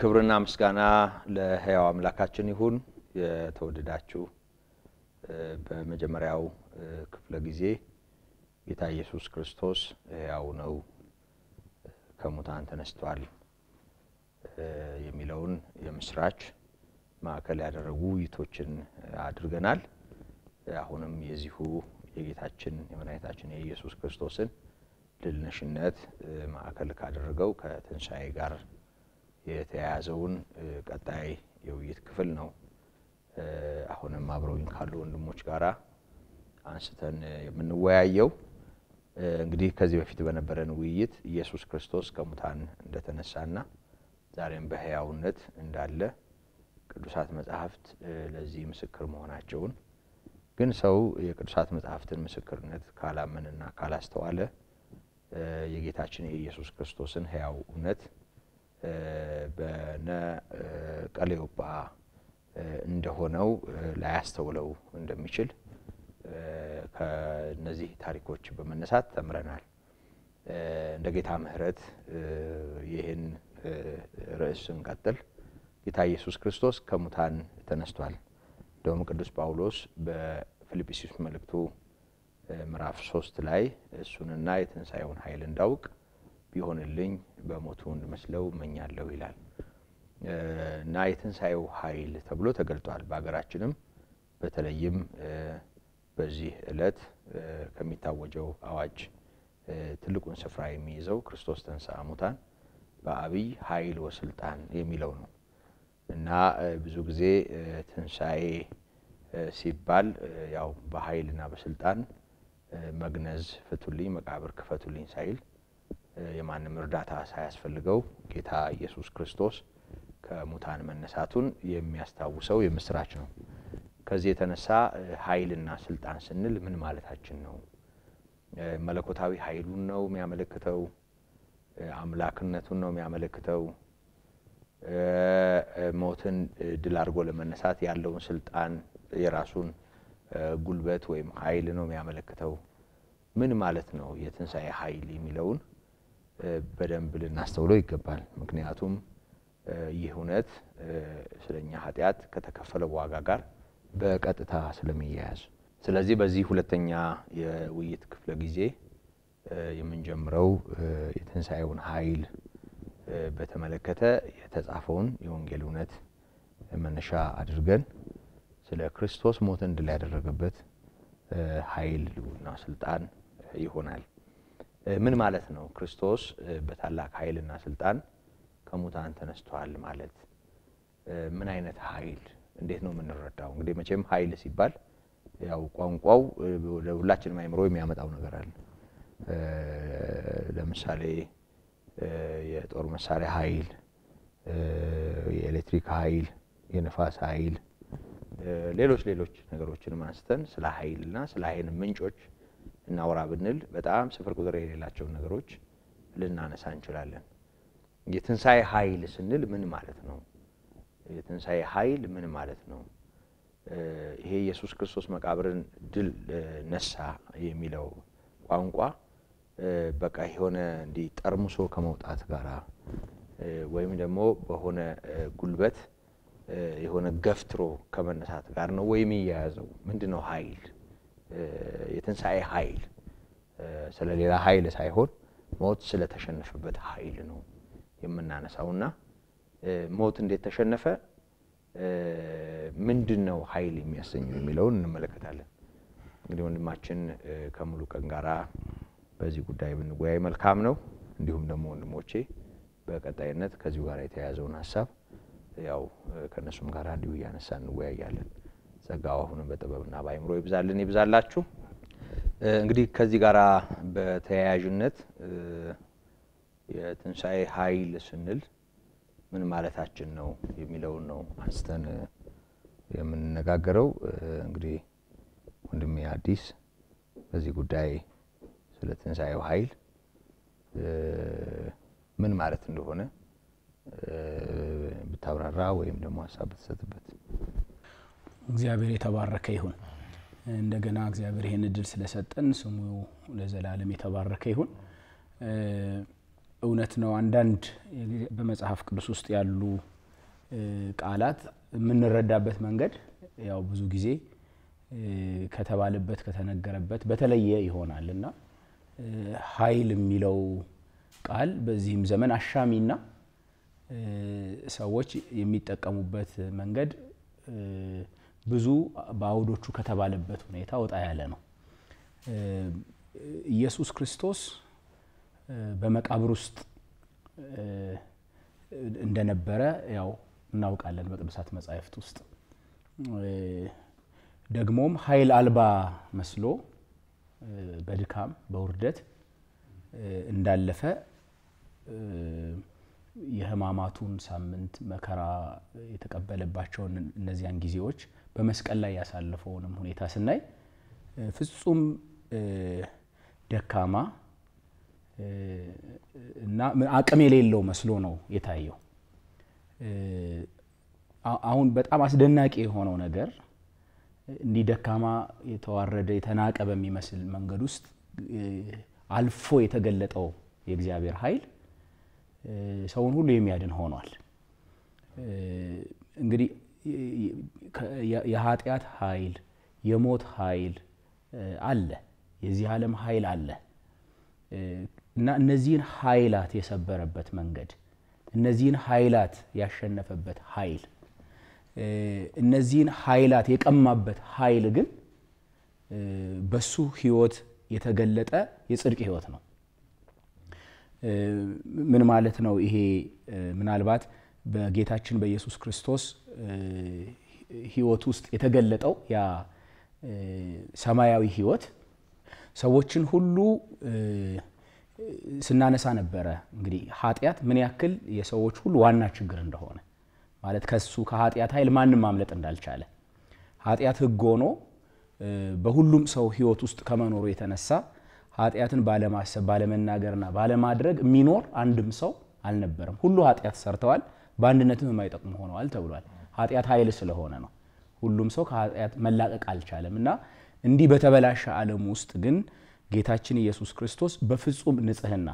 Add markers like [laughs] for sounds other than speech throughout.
ክብርና ምስጋና ለህያው አምላካችን ይሁን። የተወደዳችሁ በመጀመሪያው ክፍለ ጊዜ ጌታ ኢየሱስ ክርስቶስ ህያው ነው፣ ከሙታን ተነስቷል የሚለውን የምስራች ማዕከል ያደረጉ ውይይቶችን አድርገናል። አሁንም የዚሁ የጌታችን የመድኃኒታችን የኢየሱስ ክርስቶስን ድልነሽነት ማዕከል ካደረገው ከትንሣኤ ጋር የተያያዘውን ቀጣይ የውይይት ክፍል ነው። አሁንም አብረውኝ ካሉ ወንድሞች ጋራ አንስተን የምንወያየው እንግዲህ ከዚህ በፊት በነበረን ውይይት ኢየሱስ ክርስቶስ ከሙታን እንደተነሳና ዛሬም በሕያውነት እንዳለ ቅዱሳት መጻሕፍት ለዚህ ምስክር መሆናቸውን ግን ሰው የቅዱሳት መጻሕፍትን ምስክርነት ካላመንና ካላስተዋለ የጌታችን የኢየሱስ ክርስቶስን ሕያው እውነት በነ ቀሌዮጳ እንደሆነው ላያስተውለው እንደሚችል ከነዚህ ታሪኮች በመነሳት ተምረናል። እንደ ጌታ ምሕረት ይህን ርዕስ ስንቀጥል ጌታ ኢየሱስ ክርስቶስ ከሙታን ተነስቷል። እንደውም ቅዱስ ጳውሎስ በፊልጵስዩስ መልእክቱ ምዕራፍ ሶስት ላይ እሱንና የትንሣኤውን ኃይል እንዳውቅ ቢሆንልኝ በሞቱ እንመስለው እመኛለሁ ይላል እና የትንሣኤው ኃይል ተብሎ ተገልጧል። በሀገራችንም በተለይም በዚህ ዕለት ከሚታወጀው አዋጅ ትልቁን ስፍራ የሚይዘው ክርስቶስ ተንሥአ ሙታን በአብይ ኃይል ወስልጣን የሚለው ነው እና ብዙ ጊዜ ትንሣኤ ሲባል ያው በኃይልና በስልጣን መግነዝ ፍቱልኝ፣ መቃብር ክፈቱልኝ ሳይል የማንም እርዳታ ሳያስፈልገው ጌታ ኢየሱስ ክርስቶስ ከሙታን መነሳቱን የሚያስታውሰው የምስራች ነው። ከዚህ የተነሳ ኃይልና ስልጣን ስንል ምን ማለታችን ነው? መለኮታዊ ኃይሉን ነው የሚያመለክተው? አምላክነቱን ነው የሚያመለክተው? ሞትን ድል አድርጎ ለመነሳት ያለውን ስልጣን የራሱን ጉልበት ወይም ኃይል ነው የሚያመለክተው? ምን ማለት ነው የትንሣኤ ኃይል የሚለውን በደንብ ልናስተውለው ይገባል። ምክንያቱም ይህ እውነት ስለኛ ኃጢአት ከተከፈለ ዋጋ ጋር በቀጥታ ስለሚያያዝ። ስለዚህ በዚህ ሁለተኛ የውይይት ክፍለ ጊዜ የምንጀምረው የትንሣኤውን ኃይል በተመለከተ የተጻፈውን የወንጌል እውነት መነሻ አድርገን ስለ ክርስቶስ ሞትን ድል ያደረገበት ኃይል ስልጣን ይሆናል። ምን ማለት ነው? ክርስቶስ በታላቅ ኃይልና ስልጣን ከሙታን ተነስተዋል ማለት ምን አይነት ኃይል እንዴት ነው የምንረዳው? እንግዲህ መቼም ኃይል ሲባል ያው ቋንቋው ለሁላችንም አይምሮ የሚያመጣው ነገር አለ። ለምሳሌ የጦር መሳሪያ ኃይል፣ የኤሌክትሪክ ኃይል፣ የንፋስ ኃይል፣ ሌሎች ሌሎች ነገሮችን አንስተን ስለ ኃይልና ስለ ኃይል ምንጮች እናውራ ብንል በጣም ስፍር ቁጥር የሌላቸውን ነገሮች ልናነሳ እንችላለን። የትንሣኤ ኃይል ስንል ምን ማለት ነው? የትንሣኤ ኃይል ምን ማለት ነው? ይሄ ኢየሱስ ክርስቶስ መቃብርን ድል ነሳ የሚለው ቋንቋ በቃ የሆነ እንዲህ ጠርሙሶ ከመውጣት ጋር ወይም ደግሞ በሆነ ጉልበት የሆነ ገፍትሮ ከመነሳት ጋር ነው ወይም የሚያያዘው ምንድን ነው ኃይል የትንሣኤ ኃይል ስለሌላ ኃይል ሳይሆን ሞት ስለተሸነፈበት ኃይል ነው የምናነሳውና ሞት እንዴት ተሸነፈ፣ ምንድን ነው ኃይል የሚያሰኘው የሚለውን እንመለከታለን። እንግዲህ ወንድማችን ከሙሉ ቀን ጋራ በዚህ ጉዳይ ብንወያይ መልካም ነው። እንዲሁም ደግሞ ወንድሞቼ በቀጣይነት ከዚሁ ጋር የተያያዘውን ሀሳብ ያው ከእነሱም ጋር እንዲሁ እያነሳ እንወያያለን። ጸጋው አሁንም በጥበብና በአይምሮ ይብዛልን ይብዛላችሁ። እንግዲህ ከዚህ ጋር በተያያዥነት የትንሣኤ ኃይል ስንል ምን ማለታችን ነው የሚለውን ነው አንስተን የምንነጋገረው። እንግዲህ ወንድሜ አዲስ በዚህ ጉዳይ ስለ ትንሣኤው ኃይል ምን ማለት እንደሆነ ብታብራራ ወይም ደግሞ ሀሳብ ብትሰጥበት። እግዚአብሔር የተባረከ ይሁን። እንደገና እግዚአብሔር ይህን እድል ስለሰጠን ስሙ ለዘላለም የተባረከ ይሁን። እውነት ነው። አንዳንድ በመጽሐፍ ቅዱስ ውስጥ ያሉ ቃላት የምንረዳበት መንገድ ያው ብዙ ጊዜ ከተባለበት ከተነገረበት በተለየ ይሆናል እና ኃይል የሚለው ቃል በዚህም ዘመን አሻሚና ሰዎች የሚጠቀሙበት መንገድ ብዙ በአውዶቹ ከተባለበት ሁኔታ ወጣ ያለ ነው። ኢየሱስ ክርስቶስ በመቃብር ውስጥ እንደነበረ ያው እናውቃለን በቅዱሳት መጻሕፍት ውስጥ ደግሞም ኃይል አልባ መስሎ በድካም በውርደት እንዳለፈ የሕማማቱን ሳምንት መከራ የተቀበለባቸውን እነዚያን ጊዜዎች በመስቀል ላይ ያሳለፈውንም ሁኔታ ስናይ ፍጹም ደካማ እና አቅም የሌለው መስሎ ነው የታየው። አሁን በጣም አስደናቂ የሆነው ነገር እንዲህ ደካማ፣ የተዋረደ፣ የተናቀ በሚመስል መንገድ ውስጥ አልፎ የተገለጠው የእግዚአብሔር ኃይል ሰውን ሁሉ የሚያድን ሆኗል። እንግዲህ የኃጢአት ኃይል የሞት ኃይል አለ፣ የዚህ ዓለም ኃይል አለ እና እነዚህን ኃይላት የሰበረበት መንገድ እነዚህን ኃይላት ያሸነፈበት ኃይል እነዚህን ኃይላት የቀማበት ኃይል ግን በሱ ህይወት የተገለጠ የጽድቅ ህይወት ነው። ምን ማለት ነው? ይሄ ምናልባት በጌታችን በኢየሱስ ክርስቶስ ህይወት ውስጥ የተገለጠው ያ ሰማያዊ ህይወት ሰዎችን ሁሉ ስናነሳ ነበረ። እንግዲህ ኃጢአት ምን ያክል የሰዎች ሁሉ ዋና ችግር እንደሆነ ማለት ከሱ ከኃጢአት ኃይል ማንም ማምለጥ እንዳልቻለ ኃጢአት ህግ ሆኖ በሁሉም ሰው ህይወት ውስጥ ከመኖሩ የተነሳ ኃጢአትን ባለማሰብ ባለመናገርና ባለማድረግ የሚኖር አንድም ሰው አልነበረም። ሁሉ ኃጢአት ሰርተዋል። በአንድነትም የማይጠቅሙ ሆነዋል ተብሏል። ኃጢአት ኃይል ስለሆነ ነው። ሁሉም ሰው ከኃጢአት መላቀቅ አልቻለም እና እንዲህ በተበላሸ ዓለም ውስጥ ግን ጌታችን ኢየሱስ ክርስቶስ በፍጹም ንጽህና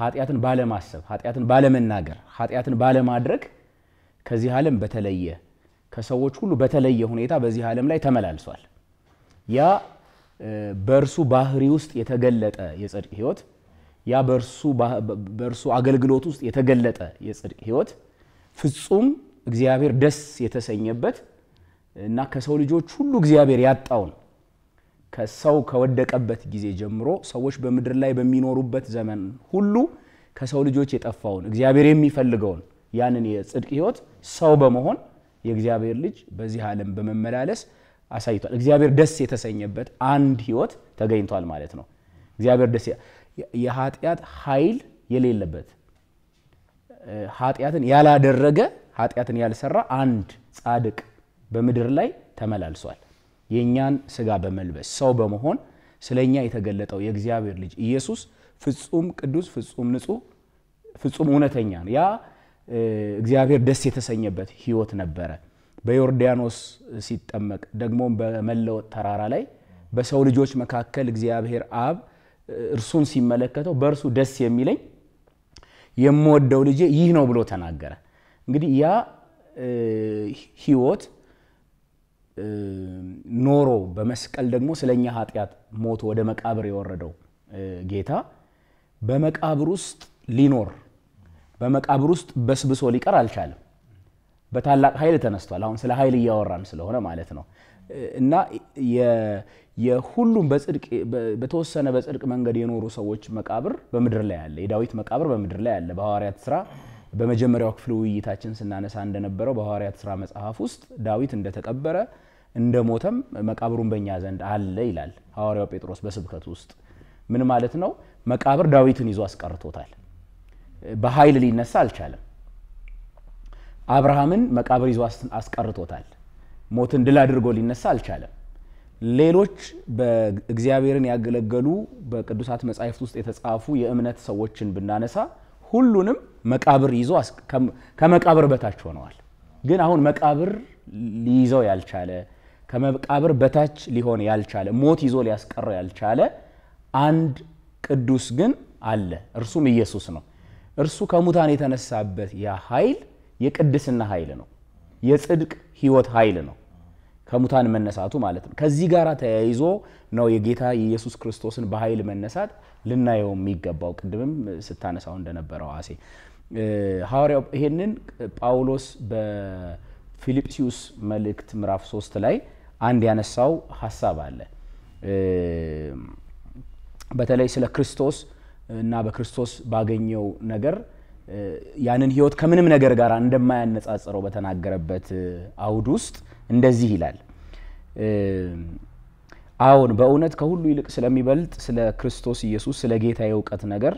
ኃጢአትን ባለማሰብ፣ ኃጢአትን ባለመናገር፣ ኃጢአትን ባለማድረግ ከዚህ ዓለም በተለየ ከሰዎች ሁሉ በተለየ ሁኔታ በዚህ ዓለም ላይ ተመላልሷል። ያ በእርሱ ባህሪ ውስጥ የተገለጠ የጽድቅ ህይወት ያ በእርሱ አገልግሎት ውስጥ የተገለጠ የጽድቅ ህይወት ፍጹም እግዚአብሔር ደስ የተሰኘበት እና ከሰው ልጆች ሁሉ እግዚአብሔር ያጣውን ከሰው ከወደቀበት ጊዜ ጀምሮ ሰዎች በምድር ላይ በሚኖሩበት ዘመን ሁሉ ከሰው ልጆች የጠፋውን እግዚአብሔር የሚፈልገውን ያንን የጽድቅ ህይወት ሰው በመሆን የእግዚአብሔር ልጅ በዚህ ዓለም በመመላለስ አሳይቷል። እግዚአብሔር ደስ የተሰኘበት አንድ ህይወት ተገኝቷል ማለት ነው። እግዚአብሔር ደስ የኃጢአት ኃይል የሌለበት ኃጢአትን ያላደረገ ኃጢአትን ያልሰራ አንድ ጻድቅ በምድር ላይ ተመላልሷል። የእኛን ስጋ በመልበስ ሰው በመሆን ስለ እኛ የተገለጠው የእግዚአብሔር ልጅ ኢየሱስ ፍጹም ቅዱስ፣ ፍጹም ንጹህ፣ ፍጹም እውነተኛ ነው። ያ እግዚአብሔር ደስ የተሰኘበት ህይወት ነበረ። በዮርዳኖስ ሲጠመቅ ደግሞ በመለወጥ ተራራ ላይ በሰው ልጆች መካከል እግዚአብሔር አብ እርሱን ሲመለከተው በእርሱ ደስ የሚለኝ የምወደው ልጄ ይህ ነው ብሎ ተናገረ። እንግዲህ ያ ህይወት ኖሮ በመስቀል ደግሞ ስለኛ ኃጢአት ሞቶ ወደ መቃብር የወረደው ጌታ በመቃብር ውስጥ ሊኖር በመቃብር ውስጥ በስብሶ ሊቀር አልቻለም። በታላቅ ኃይል ተነስቷል። አሁን ስለ ኃይል እያወራን ስለሆነ ማለት ነው። እና የሁሉም በጽድቅ በተወሰነ በጽድቅ መንገድ የኖሩ ሰዎች መቃብር በምድር ላይ አለ። የዳዊት መቃብር በምድር ላይ አለ። በሐዋርያት ስራ በመጀመሪያው ክፍል ውይይታችን ስናነሳ እንደነበረው በሐዋርያት ስራ መጽሐፍ ውስጥ ዳዊት እንደተቀበረ እንደሞተም መቃብሩን በእኛ ዘንድ አለ ይላል ሐዋርያው ጴጥሮስ በስብከቱ ውስጥ። ምን ማለት ነው? መቃብር ዳዊትን ይዞ አስቀርቶታል። በኃይል ሊነሳ አልቻለም። አብርሃምን መቃብር ይዞ አስቀርቶታል። ሞትን ድል አድርጎ ሊነሳ አልቻለም። ሌሎች በእግዚአብሔርን ያገለገሉ በቅዱሳት መጻሕፍት ውስጥ የተጻፉ የእምነት ሰዎችን ብናነሳ ሁሉንም መቃብር ይዞ ከመቃብር በታች ሆነዋል። ግን አሁን መቃብር ሊይዘው ያልቻለ ከመቃብር በታች ሊሆን ያልቻለ ሞት ይዞ ሊያስቀረው ያልቻለ አንድ ቅዱስ ግን አለ። እርሱም ኢየሱስ ነው። እርሱ ከሙታን የተነሳበት ያ ኃይል የቅድስና ኃይል ነው። የጽድቅ ህይወት ኃይል ነው። ከሙታን መነሳቱ ማለት ነው። ከዚህ ጋር ተያይዞ ነው የጌታ የኢየሱስ ክርስቶስን በኃይል መነሳት ልናየው የሚገባው። ቅድምም ስታነሳው እንደነበረው አሴ ሐዋርያው ይሄንን ጳውሎስ በፊልጵስዩስ መልእክት ምዕራፍ ሶስት ላይ አንድ ያነሳው ሀሳብ አለ። በተለይ ስለ ክርስቶስ እና በክርስቶስ ባገኘው ነገር ያንን ህይወት ከምንም ነገር ጋር እንደማያነጻጽረው በተናገረበት አውድ ውስጥ እንደዚህ ይላል። አዎን በእውነት ከሁሉ ይልቅ ስለሚበልጥ ስለ ክርስቶስ ኢየሱስ ስለ ጌታ የእውቀት ነገር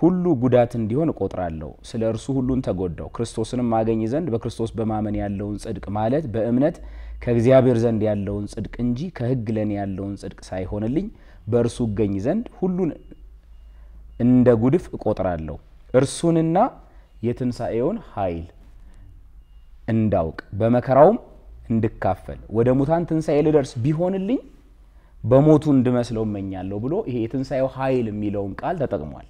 ሁሉ ጉዳት እንዲሆን እቆጥራለሁ። ስለ እርሱ ሁሉን ተጎዳው፣ ክርስቶስንም ማገኝ ዘንድ በክርስቶስ በማመን ያለውን ጽድቅ ማለት በእምነት ከእግዚአብሔር ዘንድ ያለውን ጽድቅ እንጂ ከሕግ ለኔ ያለውን ጽድቅ ሳይሆንልኝ በእርሱ እገኝ ዘንድ ሁሉን እንደ ጉድፍ እቆጥራለሁ፣ እርሱንና የትንሣኤውን ኃይል እንዳውቅ በመከራውም እንድካፈል ወደ ሙታን ትንሣኤ ልደርስ ቢሆንልኝ በሞቱ እንድመስለው እመኛለሁ ብሎ ይሄ የትንሣኤው ኃይል የሚለውን ቃል ተጠቅሟል።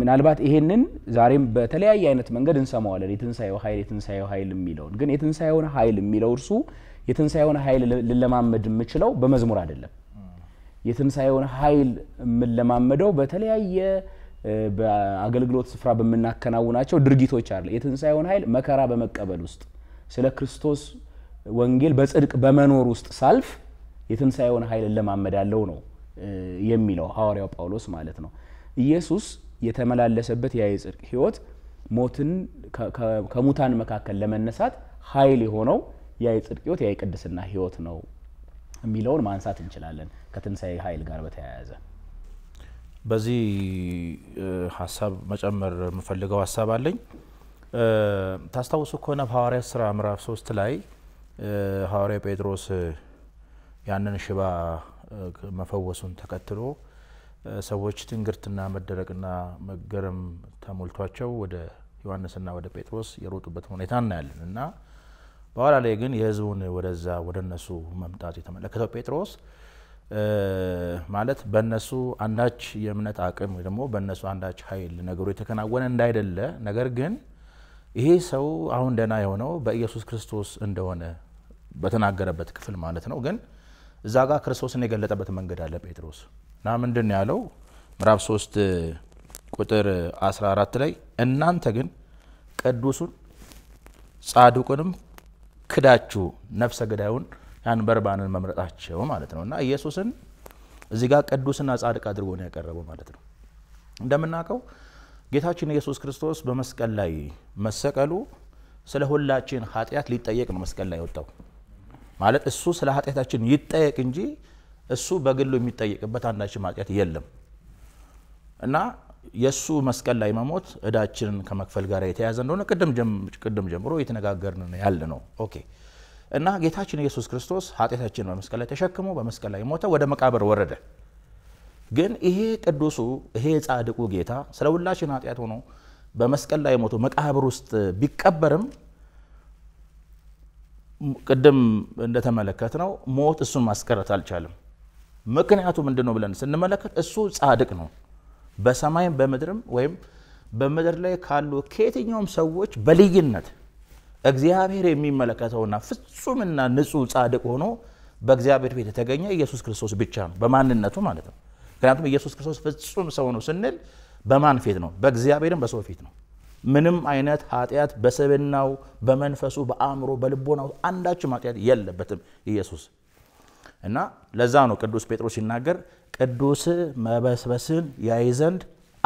ምናልባት ይሄንን ዛሬም በተለያየ አይነት መንገድ እንሰማዋለን። የትንሣኤው ኃይል የትንሣኤው ኃይል የሚለውን ግን የትንሣኤውን ኃይል የሚለው እርሱ የትንሣኤውን ኃይል ልለማመድ የምችለው በመዝሙር አይደለም። የትንሣኤውን ኃይል የምለማመደው በተለያየ በአገልግሎት ስፍራ በምናከናውናቸው ድርጊቶች አለ። የትንሣኤውን ኃይል መከራ በመቀበል ውስጥ ስለ ክርስቶስ ወንጌል በጽድቅ በመኖር ውስጥ ሳልፍ የትንሣኤውን ኃይል እለማመዳለሁ ነው የሚለው ሐዋርያው ጳውሎስ ማለት ነው። ኢየሱስ የተመላለሰበት ያ የጽድቅ ህይወት ሞትን ከሙታን መካከል ለመነሳት ኃይል የሆነው ያ የጽድቅ ህይወት ያ የቅድስና ህይወት ነው የሚለውን ማንሳት እንችላለን ከትንሣኤ ኃይል ጋር በተያያዘ። በዚህ ሀሳብ መጨመር የምፈልገው ሀሳብ አለኝ። ታስታውሱ ከሆነ በሐዋርያ ስራ ምዕራፍ ሶስት ላይ ሐዋርያ ጴጥሮስ ያንን ሽባ መፈወሱን ተከትሎ ሰዎች ትንግርትና መደረቅና መገረም ተሞልቷቸው ወደ ዮሐንስና ወደ ጴጥሮስ የሮጡበት ሁኔታ እናያለን እና በኋላ ላይ ግን የህዝቡን ወደዛ ወደ እነሱ መምጣት የተመለከተው ጴጥሮስ ማለት በእነሱ አንዳች የእምነት አቅም ወይ ደግሞ በእነሱ አንዳች ኃይል ነገሩ የተከናወነ እንዳይደለ ነገር ግን ይሄ ሰው አሁን ደህና የሆነው በኢየሱስ ክርስቶስ እንደሆነ በተናገረበት ክፍል ማለት ነው። ግን እዛ ጋር ክርስቶስን የገለጠበት መንገድ አለ ጴጥሮስ እና ምንድን ነው ያለው? ምዕራፍ 3 ቁጥር 14 ላይ እናንተ ግን ቅዱሱን ጻድቁንም ክዳችሁ ነፍሰ ገዳዩን ያን በርባንን መምረጣቸው ማለት ነው እና ኢየሱስን እዚህ ጋር ቅዱስና ጻድቅ አድርጎ ነው ያቀረበው ማለት ነው እንደምናውቀው ጌታችን ኢየሱስ ክርስቶስ በመስቀል ላይ መሰቀሉ ስለ ሁላችን ኃጢአት ሊጠየቅ ነው መስቀል ላይ ወጣው ማለት እሱ ስለ ኃጢአታችን ይጠየቅ እንጂ እሱ በግሉ የሚጠየቅበት አንዳችም ኃጢአት የለም እና የእሱ መስቀል ላይ መሞት እዳችንን ከመክፈል ጋር የተያዘ እንደሆነ ቅድም ጀምሮ እየተነጋገርን ያለ ነው። ኦኬ እና ጌታችን ኢየሱስ ክርስቶስ ኃጢአታችን በመስቀል ላይ ተሸክሞ በመስቀል ላይ ሞተ፣ ወደ መቃብር ወረደ። ግን ይሄ ቅዱሱ ይሄ ጻድቁ ጌታ ስለ ሁላችን ኃጢአት ሆኖ በመስቀል ላይ ሞቶ መቃብር ውስጥ ቢቀበርም ቅድም እንደተመለከት ነው ሞት እሱን ማስቀረት አልቻለም። ምክንያቱ ምንድን ነው ብለን ስንመለከት እሱ ጻድቅ ነው። በሰማይም በምድርም ወይም በምድር ላይ ካሉ ከየትኛውም ሰዎች በልዩነት እግዚአብሔር የሚመለከተውና ፍጹምና ንጹህ ጻድቅ ሆኖ በእግዚአብሔር ቤት የተገኘ ኢየሱስ ክርስቶስ ብቻ ነው፣ በማንነቱ ማለት ነው። ምክንያቱም ኢየሱስ ክርስቶስ ፍጹም ሰው ነው ስንል በማን ፊት ነው? በእግዚአብሔርም በሰው ፊት ነው። ምንም አይነት ኃጢአት በስብናው፣ በመንፈሱ፣ በአእምሮ፣ በልቦናው አንዳችም ኃጢአት የለበትም ኢየሱስ እና ለዛ ነው ቅዱስ ጴጥሮስ ሲናገር ቅዱስ መበስበስን ያይ ዘንድ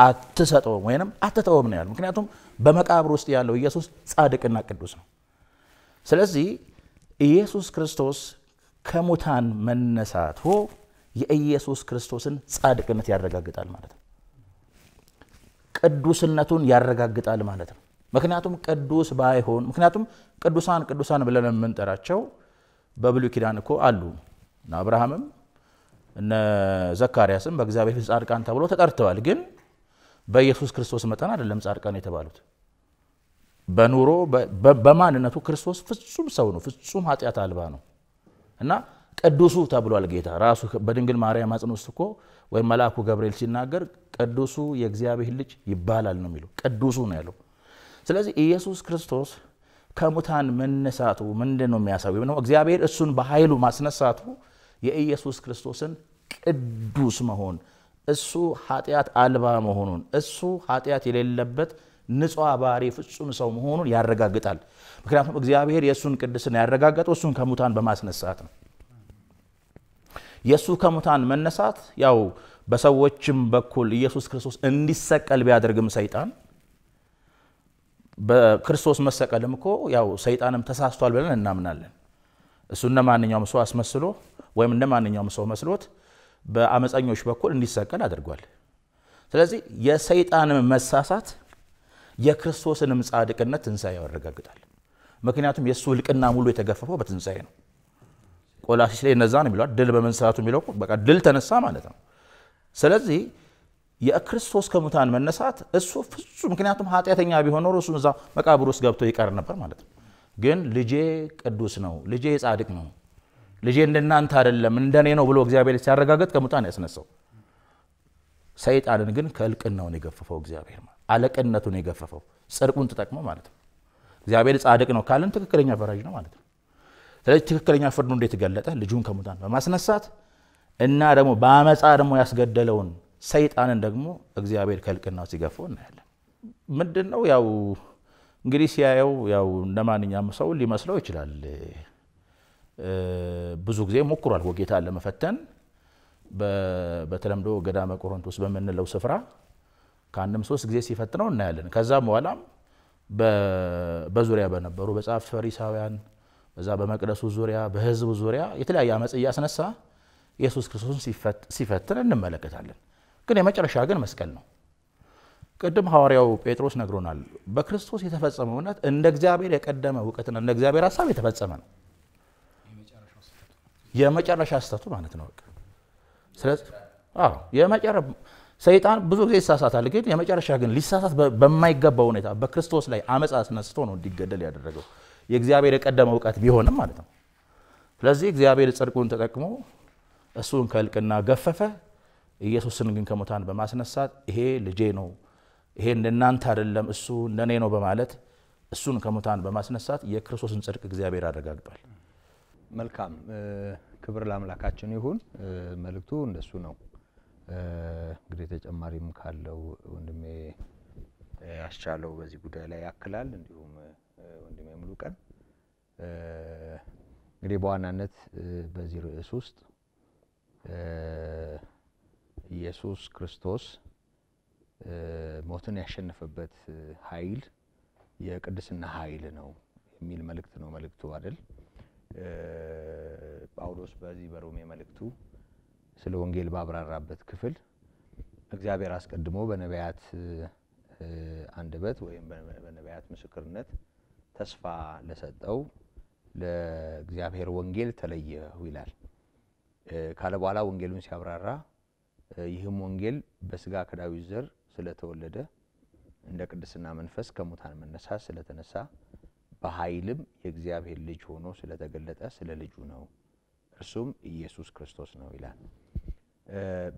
አትሰጠውም ወይም አትተውም ነው ያለው። ምክንያቱም በመቃብር ውስጥ ያለው ኢየሱስ ጻድቅና ቅዱስ ነው። ስለዚህ ኢየሱስ ክርስቶስ ከሙታን መነሳቱ የኢየሱስ ክርስቶስን ጻድቅነት ያረጋግጣል ማለት ነው። ቅዱስነቱን ያረጋግጣል ማለት ነው። ምክንያቱም ቅዱስ ባይሆን ምክንያቱም ቅዱሳን ቅዱሳን ብለን የምንጠራቸው በብሉይ ኪዳን እኮ አሉ እና አብርሃምም እነ ዘካርያስም በእግዚአብሔር ፊት ጻድቃን ተብሎ ተጠርተዋል። ግን በኢየሱስ ክርስቶስ መጠን አይደለም ጻድቃን የተባሉት። በኑሮ በማንነቱ ክርስቶስ ፍጹም ሰው ነው፣ ፍጹም ኃጢአት አልባ ነው እና ቅዱሱ ተብሏል። ጌታ ራሱ በድንግል ማርያም አጽን ውስጥ እኮ ወይም መልአኩ ገብርኤል ሲናገር ቅዱሱ የእግዚአብሔር ልጅ ይባላል ነው የሚለው። ቅዱሱ ነው ያለው። ስለዚህ ኢየሱስ ክርስቶስ ከሙታን መነሳቱ ምንድን ነው የሚያሳየው? ነው እግዚአብሔር እሱን በኃይሉ ማስነሳቱ የኢየሱስ ክርስቶስን ቅዱስ መሆን እሱ ኃጢአት አልባ መሆኑን እሱ ኃጢአት የሌለበት ንጹሐ ባህሪ ፍጹም ሰው መሆኑን ያረጋግጣል። ምክንያቱም እግዚአብሔር የእሱን ቅድስና ያረጋገጠው እሱን ከሙታን በማስነሳት ነው። የእሱ ከሙታን መነሳት ያው በሰዎችም በኩል ኢየሱስ ክርስቶስ እንዲሰቀል ቢያደርግም ሰይጣን በክርስቶስ መሰቀልም እኮ ያው ሰይጣንም ተሳስቷል ብለን እናምናለን። እሱ እንደ ማንኛውም ሰው አስመስሎ ወይም እንደ ማንኛውም ሰው መስሎት በአመፀኞች በኩል እንዲሰቀል አድርጓል። ስለዚህ የሰይጣንም መሳሳት የክርስቶስንም ጻድቅነት ትንሣኤ ያረጋግጣል። ምክንያቱም የእሱ ልቅና ሙሉ የተገፈፈው በትንሣኤ ነው። ቆላሲስ ላይ እነዛ ነው የሚለዋል። ድል በመንሳቱ የሚለው በቃ ድል ተነሳ ማለት ነው። ስለዚህ የክርስቶስ ከሙታን መነሳት እሱ ፍጹም፣ ምክንያቱም ኃጢአተኛ ቢሆን ኖሮ እሱ እዛ መቃብር ውስጥ ገብቶ ይቀር ነበር ማለት ነው። ግን ልጄ ቅዱስ ነው፣ ልጄ ጻድቅ ነው፣ ልጄ እንደናንተ አይደለም እንደኔ ነው ብሎ እግዚአብሔር ሲያረጋገጥ ከሙታን ያስነሳው። ሰይጣንን ግን ከእልቅናውን የገፈፈው እግዚአብሔር አለቅነቱን የገፈፈው ጽድቁን ተጠቅሞ ማለት ነው። እግዚአብሔር ጻድቅ ነው ካለን ትክክለኛ ፈራጅ ነው ማለት ነው። ስለዚህ ትክክለኛ ፍርዱ እንዴት ገለጠ? ልጁን ከሙታን በማስነሳት እና ደግሞ በአመፃ ደግሞ ያስገደለውን ሰይጣንን ደግሞ እግዚአብሔር ከልቅናው ሲገፈው እናያለን። ምንድን ነው ያው እንግዲህ ሲያየው ያው እንደ ማንኛውም ሰው ሊመስለው ይችላል። ብዙ ጊዜ ሞክሯል ወጌታ ለመፈተን በተለምዶ ገዳመ ቆሮንቶስ በምንለው ስፍራ ከአንድም ሶስት ጊዜ ሲፈትነው እናያለን። ከዛም በኋላም በዙሪያ በነበሩ በጻፍ ፈሪሳውያን በዛ በመቅደሱ ዙሪያ በህዝቡ ዙሪያ የተለያየ አመፅ እያስነሳ ኢየሱስ ክርስቶስን ሲፈትን እንመለከታለን። ግን የመጨረሻ ግን መስቀል ነው። ቅድም ሐዋርያው ጴጥሮስ ነግሮናል። በክርስቶስ የተፈጸመ እውነት እንደ እግዚአብሔር የቀደመ እውቀትና እንደ እግዚአብሔር ሀሳብ የተፈጸመ ነው። የመጨረሻ ስህተቱ ማለት ነው። ሰይጣን ብዙ ጊዜ ይሳሳታል። ግን የመጨረሻ ግን ሊሳሳት በማይገባ ሁኔታ በክርስቶስ ላይ አመፅ አስነስቶ ነው እንዲገደል ያደረገው። የእግዚአብሔር የቀደመ እውቀት ቢሆንም ማለት ነው። ስለዚህ እግዚአብሔር ጽድቁን ተጠቅሞ እሱን ከእልቅና ገፈፈ። ኢየሱስን ግን ከሙታን በማስነሳት ይሄ ልጄ ነው፣ ይሄ እንደናንተ አይደለም፣ እሱ እንደኔ ነው በማለት እሱን ከሙታን በማስነሳት የክርስቶስን ጽድቅ እግዚአብሔር አረጋግጧል። መልካም ክብር ለአምላካችን ይሁን። መልእክቱ እንደሱ ነው። እንግዲህ ተጨማሪም ካለው ወንድሜ አስቻለው በዚህ ጉዳይ ላይ ያክላል እንዲሁም ወንድሜ ሙሉ ቀን እንግዲህ በዋናነት በዚህ ርዕስ ውስጥ ኢየሱስ ክርስቶስ ሞትን ያሸነፈበት ኃይል የቅድስና ኃይል ነው የሚል መልእክት ነው መልእክቱ አይደል? ጳውሎስ በዚህ በሮሜ መልእክቱ ስለ ወንጌል ባብራራበት ክፍል እግዚአብሔር አስቀድሞ በነቢያት አንደበት ወይም በነቢያት ምስክርነት ተስፋ ለሰጠው ለእግዚአብሔር ወንጌል ተለየሁ ይላል ካለ በኋላ ወንጌሉን ሲያብራራ ይህም ወንጌል በስጋ ከዳዊት ዘር ስለተወለደ እንደ ቅድስና መንፈስ ከሙታን መነሳት ስለተነሳ በኃይልም የእግዚአብሔር ልጅ ሆኖ ስለተገለጠ ስለ ልጁ ነው፣ እርሱም ኢየሱስ ክርስቶስ ነው ይላል።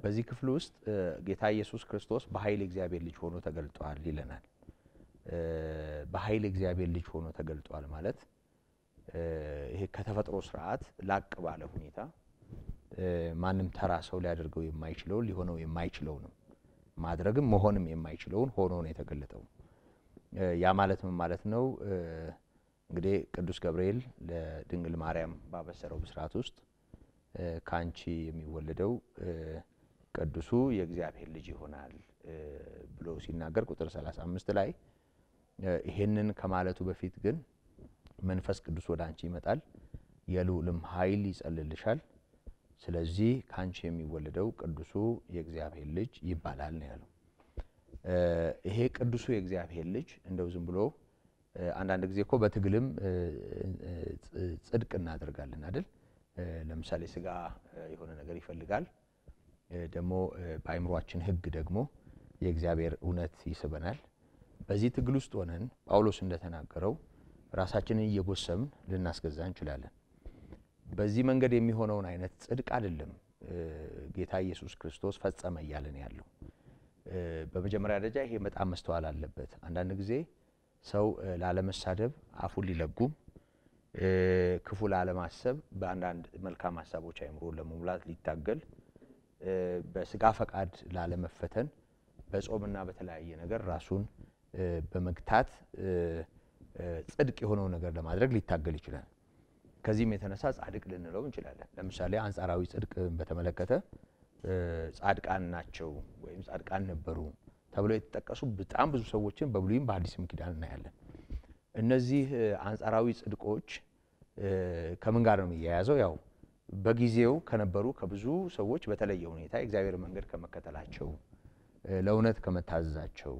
በዚህ ክፍል ውስጥ ጌታ ኢየሱስ ክርስቶስ በኃይል እግዚአብሔር ልጅ ሆኖ ተገልጧል ይለናል። በኃይል እግዚአብሔር ልጅ ሆኖ ተገልጧል ማለት ይሄ ከተፈጥሮ ስርዓት ላቅ ባለ ሁኔታ ማንም ተራ ሰው ሊያደርገው የማይችለው ሊሆነው የማይችለው ነው። ማድረግም መሆንም የማይችለውን ሆኖ ነው የተገለጠው። ያ ማለት ማለት ነው? እንግዲህ ቅዱስ ገብርኤል ለድንግል ማርያም ባበሰረው ብስራት ውስጥ ከአንቺ የሚወለደው ቅዱሱ የእግዚአብሔር ልጅ ይሆናል ብሎ ሲናገር ቁጥር 35 ላይ ይሄንን ከማለቱ በፊት ግን መንፈስ ቅዱስ ወደ አንቺ ይመጣል፣ የልዑልም ኃይል ይጸልልሻል። ስለዚህ ከአንቺ የሚወለደው ቅዱሱ የእግዚአብሔር ልጅ ይባላል ነው ያለው። ይሄ ቅዱሱ የእግዚአብሔር ልጅ እንደው ዝም ብሎ አንዳንድ ጊዜ እኮ በትግልም ጽድቅ እናደርጋለን አይደል? ለምሳሌ ስጋ የሆነ ነገር ይፈልጋል። ደግሞ በአይምሯችን ህግ ደግሞ የእግዚአብሔር እውነት ይስበናል። በዚህ ትግል ውስጥ ሆነን ጳውሎስ እንደተናገረው ራሳችንን እየጎሰምን ልናስገዛ እንችላለን። በዚህ መንገድ የሚሆነውን አይነት ጽድቅ አይደለም ጌታ ኢየሱስ ክርስቶስ ፈጸመ እያለን ያለው። በመጀመሪያ ደረጃ ይሄ በጣም መስተዋል አለበት። አንዳንድ ጊዜ ሰው ላለመሳደብ አፉን ሊለጉም፣ ክፉ ላለማሰብ በአንዳንድ መልካም ሀሳቦች አይምሮ ለመሙላት ሊታገል፣ በስጋ ፈቃድ ላለመፈተን በጾምና በተለያየ ነገር ራሱን በመግታት ጽድቅ የሆነው ነገር ለማድረግ ሊታገል ይችላል። ከዚህም የተነሳ ጻድቅ ልንለው እንችላለን። ለምሳሌ አንጻራዊ ጽድቅን በተመለከተ ጻድቃን ናቸው ወይም ጻድቃን ነበሩ ተብለው የተጠቀሱ በጣም ብዙ ሰዎችን በብሉይም በሐዲስም ኪዳን እናያለን። እነዚህ አንጻራዊ ጽድቆች ከምን ጋር ነው የሚያያዘው? ያው በጊዜው ከነበሩ ከብዙ ሰዎች በተለየ ሁኔታ የእግዚአብሔር መንገድ ከመከተላቸው፣ ለእውነት ከመታዘዛቸው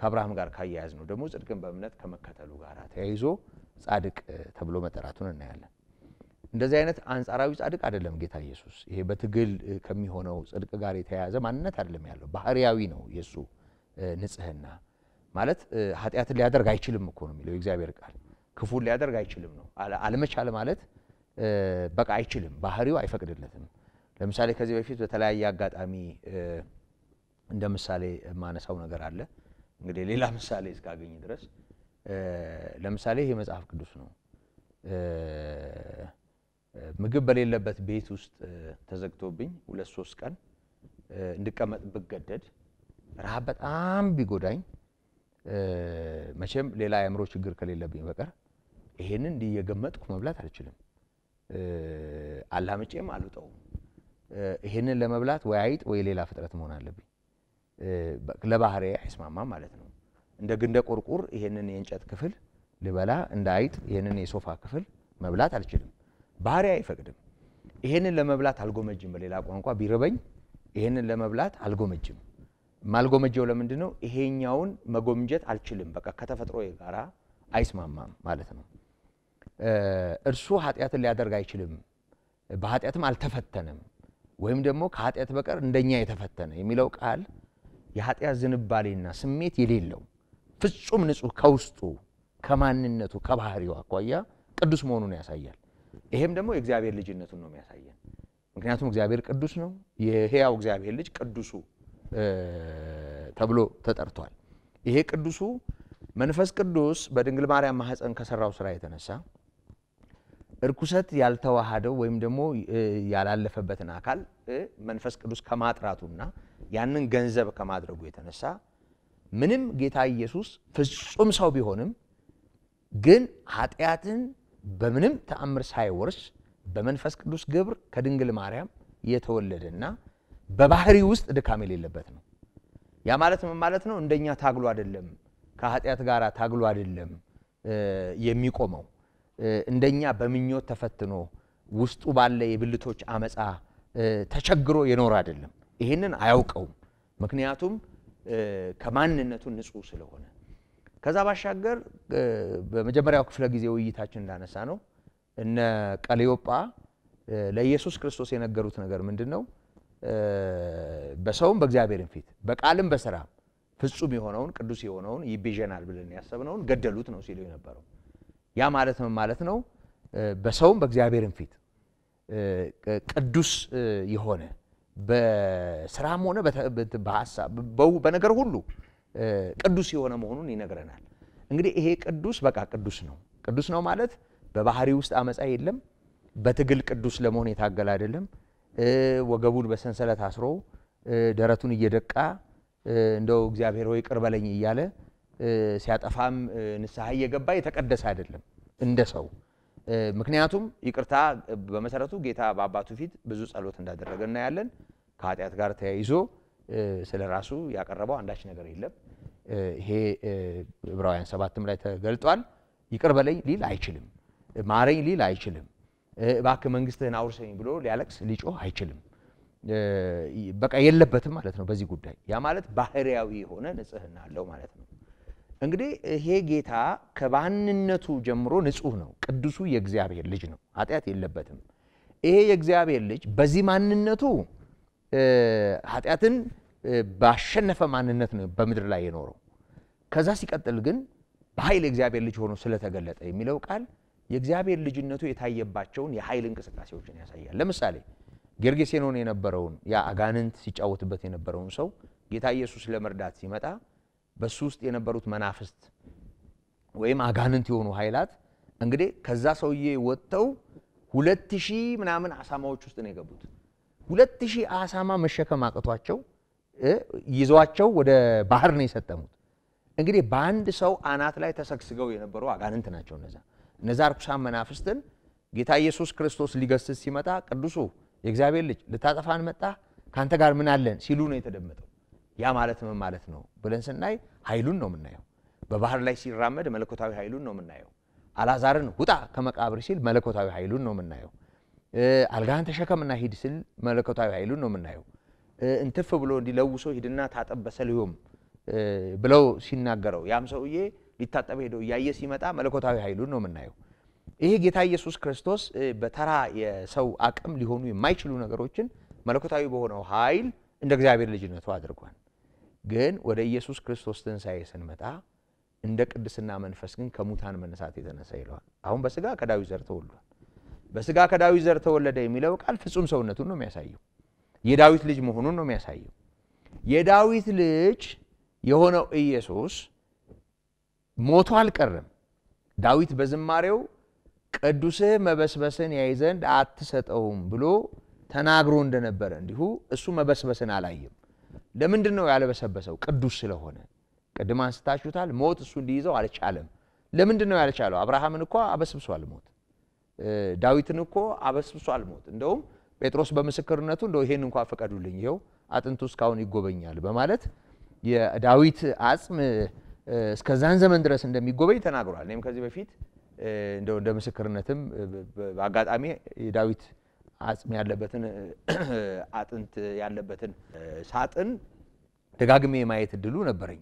ከአብርሃም ጋር ካያያዝ ነው ደግሞ ጽድቅን በእምነት ከመከተሉ ጋር ተያይዞ ጻድቅ ተብሎ መጠራቱን እናያለን። እንደዚህ አይነት አንጻራዊ ጻድቅ አይደለም ጌታ ኢየሱስ። ይሄ በትግል ከሚሆነው ጽድቅ ጋር የተያያዘ ማንነት አይደለም ያለው፣ ባህርያዊ ነው የእሱ ንጽህና። ማለት ኃጢአትን ሊያደርግ አይችልም እኮ ነው የሚለው የእግዚአብሔር ቃል። ክፉን ሊያደርግ አይችልም ነው። አለመቻል ማለት በቃ አይችልም፣ ባህሪው አይፈቅድለትም። ለምሳሌ ከዚህ በፊት በተለያየ አጋጣሚ እንደ ምሳሌ የማነሳው ነገር አለ። እንግዲህ ሌላ [laughs] ምሳሌ እስካገኝ ድረስ ለምሳሌ ይህ መጽሐፍ ቅዱስ ነው። ምግብ በሌለበት ቤት ውስጥ ተዘግቶብኝ ሁለት ሶስት ቀን እንድቀመጥ ብገደድ ረሃብ በጣም ቢጎዳኝ መቼም ሌላ የአእምሮ ችግር ከሌለብኝ በቀር ይሄንን እንዲህ እየገመጥኩ መብላት አልችልም። አላምጬም አልውጠውም። ይሄንን ለመብላት ወይ አይጥ ወይ ሌላ ፍጥረት መሆን አለብኝ። ለባህሪ አይስማማም ማለት ነው። እንደ ግንደ ቁርቁር ይሄንን የእንጨት ክፍል ልበላ፣ እንደ አይጥ ይሄንን የሶፋ ክፍል መብላት አልችልም። ባህሪ አይፈቅድም። ይሄንን ለመብላት አልጎመጅም። በሌላ ቋንቋ ቢርበኝ ይሄንን ለመብላት አልጎመጅም። ማልጎመጀው ለምንድን ነው? ይሄኛውን መጎምጀት አልችልም። በቃ ከተፈጥሮ ጋራ አይስማማም ማለት ነው። እርሱ ኃጢአትን ሊያደርግ አይችልም፣ በኃጢአትም አልተፈተነም ወይም ደግሞ ከኃጢአት በቀር እንደኛ የተፈተነ የሚለው ቃል የኃጢአት ዝንባሌና ስሜት የሌለው ፍጹም ንጹህ ከውስጡ ከማንነቱ ከባህሪው አኳያ ቅዱስ መሆኑን ያሳያል። ይሄም ደግሞ የእግዚአብሔር ልጅነቱን ነው የሚያሳየን። ምክንያቱም እግዚአብሔር ቅዱስ ነው። የሕያው እግዚአብሔር ልጅ ቅዱሱ ተብሎ ተጠርቷል። ይሄ ቅዱሱ መንፈስ ቅዱስ በድንግል ማርያም ማህፀን ከሰራው ስራ የተነሳ እርኩሰት ያልተዋሃደው ወይም ደግሞ ያላለፈበትን አካል መንፈስ ቅዱስ ከማጥራቱና ያንን ገንዘብ ከማድረጉ የተነሳ ምንም ጌታ ኢየሱስ ፍጹም ሰው ቢሆንም ግን ኃጢአትን በምንም ተአምር ሳይወርስ በመንፈስ ቅዱስ ግብር ከድንግል ማርያም የተወለደና በባህሪ ውስጥ ድካም የሌለበት ነው። ያ ማለት ምን ማለት ነው? እንደኛ ታግሎ አይደለም፣ ከኃጢአት ጋር ታግሎ አይደለም የሚቆመው። እንደኛ በምኞት ተፈትኖ ውስጡ ባለ የብልቶች አመፃ ተቸግሮ የኖረ አይደለም። ይህንን አያውቀውም። ምክንያቱም ከማንነቱ ንጹህ ስለሆነ። ከዛ ባሻገር በመጀመሪያው ክፍለ ጊዜ ውይይታችን እንዳነሳ ነው እነ ቀለዮጳ ለኢየሱስ ክርስቶስ የነገሩት ነገር ምንድን ነው? በሰውም በእግዚአብሔርም ፊት በቃልም በስራም ፍጹም የሆነውን ቅዱስ የሆነውን ይቤዠናል ብለን ያሰብነውን ገደሉት ነው ሲሉ የነበረው። ያ ማለት ምን ማለት ነው? በሰውም በእግዚአብሔርም ፊት ቅዱስ የሆነ በስራም ሆነ በሀሳብ በነገር ሁሉ ቅዱስ የሆነ መሆኑን ይነግረናል። እንግዲህ ይሄ ቅዱስ በቃ ቅዱስ ነው። ቅዱስ ነው ማለት በባህሪ ውስጥ አመፃ የለም። በትግል ቅዱስ ለመሆን የታገለ አይደለም። ወገቡን በሰንሰለት አስሮ ደረቱን እየደቃ እንደው እግዚአብሔር ሆይ ይቅር በለኝ እያለ ሲያጠፋም ንስሐ እየገባ የተቀደሰ አይደለም እንደ ሰው ምክንያቱም ይቅርታ በመሰረቱ ጌታ በአባቱ ፊት ብዙ ጸሎት እንዳደረገ እናያለን። ከኃጢአት ጋር ተያይዞ ስለ ራሱ ያቀረበው አንዳች ነገር የለም። ይሄ ዕብራውያን ሰባትም ላይ ተገልጧል። ይቅር በለኝ ሊል አይችልም። ማረኝ ሊል አይችልም። እባክህ መንግስትህን አውርሰኝ ብሎ ሊያለቅስ ሊጮህ አይችልም። በቃ የለበትም ማለት ነው በዚህ ጉዳይ። ያ ማለት ባህርያዊ የሆነ ንጽህና አለው ማለት ነው። እንግዲህ ይሄ ጌታ ከባንነቱ ጀምሮ ንጹህ ነው። ቅዱሱ የእግዚአብሔር ልጅ ነው። ኃጢአት የለበትም። ይሄ የእግዚአብሔር ልጅ በዚህ ማንነቱ ኃጢአትን ባሸነፈ ማንነት ነው በምድር ላይ የኖረው። ከዛ ሲቀጥል ግን በኃይል የእግዚአብሔር ልጅ ሆኖ ስለተገለጠ የሚለው ቃል የእግዚአብሔር ልጅነቱ የታየባቸውን የኃይል እንቅስቃሴዎችን ያሳያል። ለምሳሌ ጌርጌሴኖን የነበረውን ያ አጋንንት ሲጫወትበት የነበረውን ሰው ጌታ ኢየሱስ ለመርዳት ሲመጣ በሱ ውስጥ የነበሩት መናፍስት ወይም አጋንንት የሆኑ ኃይላት እንግዲህ ከዛ ሰውዬ ወጥተው ሁለት ሺህ ምናምን አሳማዎች ውስጥ ነው የገቡት። ሁለት ሺህ አሳማ መሸከም አቅቷቸው ይዘዋቸው ወደ ባህር ነው የሰጠሙት። እንግዲህ በአንድ ሰው አናት ላይ ተሰግስገው የነበሩ አጋንንት ናቸው እነዛ። እነዛ ርኩሳን መናፍስትን ጌታ ኢየሱስ ክርስቶስ ሊገስጽ ሲመጣ ቅዱሱ የእግዚአብሔር ልጅ ልታጠፋን መጣ፣ ከአንተ ጋር ምን አለን ሲሉ ነው የተደመጠው። ያ ማለት ምን ማለት ነው ብለን ስናይ ኃይሉን ነው የምናየው። በባህር ላይ ሲራመድ መለኮታዊ ኃይሉን ነው የምናየው። አላዛርን ውጣ ከመቃብር ሲል መለኮታዊ ኃይሉን ነው የምናየው። አልጋህን ተሸከምና ሂድ ሲል መለኮታዊ ኃይሉን ነው የምናየው። እንትፍ ብሎ እንዲለውሶ ሂድና ታጠበሰ ልዩም ብለው ሲናገረው ያም ሰውዬ ሊታጠበ ሄደው እያየ ሲመጣ መለኮታዊ ኃይሉን ነው የምናየው። ይሄ ጌታ ኢየሱስ ክርስቶስ በተራ የሰው አቅም ሊሆኑ የማይችሉ ነገሮችን መለኮታዊ በሆነው ኃይል እንደ እግዚአብሔር ልጅነቱ አድርጓል። ግን ወደ ኢየሱስ ክርስቶስ ትንሣኤ ስንመጣ እንደ ቅድስና መንፈስ ግን ከሙታን መነሳት የተነሳ ይለዋል። አሁን በስጋ ከዳዊት ዘር ተወልዷል። በስጋ ከዳዊት ዘር ተወለደ የሚለው ቃል ፍጹም ሰውነቱን ነው የሚያሳየው። የዳዊት ልጅ መሆኑን ነው የሚያሳየው። የዳዊት ልጅ የሆነው ኢየሱስ ሞቶ አልቀረም። ዳዊት በዝማሬው ቅዱስህ መበስበስን ያይ ዘንድ አትሰጠውም ብሎ ተናግሮ እንደነበረ እንዲሁ እሱ መበስበስን አላየም። ለምንድን ነው ያለበሰበሰው? ቅዱስ ስለሆነ። ቅድም አንስታችሁታል። ሞት እሱ እንዲይዘው አልቻለም። ለምንድን ነው ያልቻለው? አብርሃምን እኮ አበስብሷል ሞት። ዳዊትን እኮ አበስብሷል ሞት። እንደውም ጴጥሮስ በምስክርነቱ እንደው ይሄን እንኳ ፍቀዱልኝ፣ ይኸው አጥንቱ እስካሁን ይጎበኛል በማለት የዳዊት አጽም እስከዛን ዘመን ድረስ እንደሚጎበኝ ተናግሯል። እኔም ከዚህ በፊት እንደ ምስክርነትም በአጋጣሚ የዳዊት አጽም ያለበትን [clears throat] አጥንት ያለበትን ሳጥን ደጋግሜ የማየት እድሉ ነበረኝ።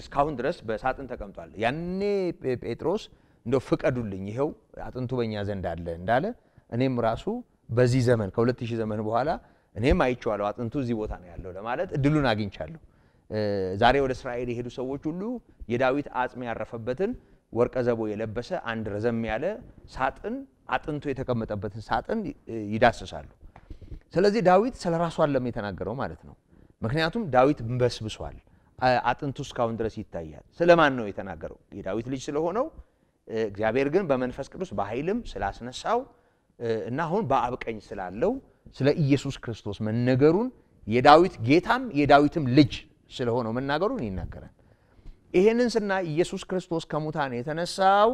እስካሁን ድረስ በሳጥን ተቀምጧል። ያኔ ጴጥሮስ እንደው ፍቀዱልኝ፣ ይኸው አጥንቱ በእኛ ዘንድ አለ እንዳለ እኔም ራሱ በዚህ ዘመን ከ ሺህ ዘመን በኋላ እኔም አይቼዋለሁ። አጥንቱ እዚህ ቦታ ነው ያለው ለማለት እድሉን አግኝቻለሁ። ዛሬ ወደ እስራኤል የሄዱ ሰዎች ሁሉ የዳዊት አጽም ያረፈበትን ወርቀ ዘቦ የለበሰ አንድ ረዘም ያለ ሳጥን አጥንቱ የተቀመጠበትን ሳጥን ይዳስሳሉ። ስለዚህ ዳዊት ስለ ራሱ አለም የተናገረው ማለት ነው። ምክንያቱም ዳዊት በስብሷል፣ አጥንቱ እስካሁን ድረስ ይታያል። ስለማን ነው የተናገረው? የዳዊት ልጅ ስለሆነው እግዚአብሔር ግን በመንፈስ ቅዱስ በኃይልም ስላስነሳው እና አሁን በአብ ቀኝ ስላለው ስለ ኢየሱስ ክርስቶስ መነገሩን የዳዊት ጌታም የዳዊትም ልጅ ስለሆነው መናገሩን ይናገራል። ይሄንን ስና ኢየሱስ ክርስቶስ ከሙታን የተነሳው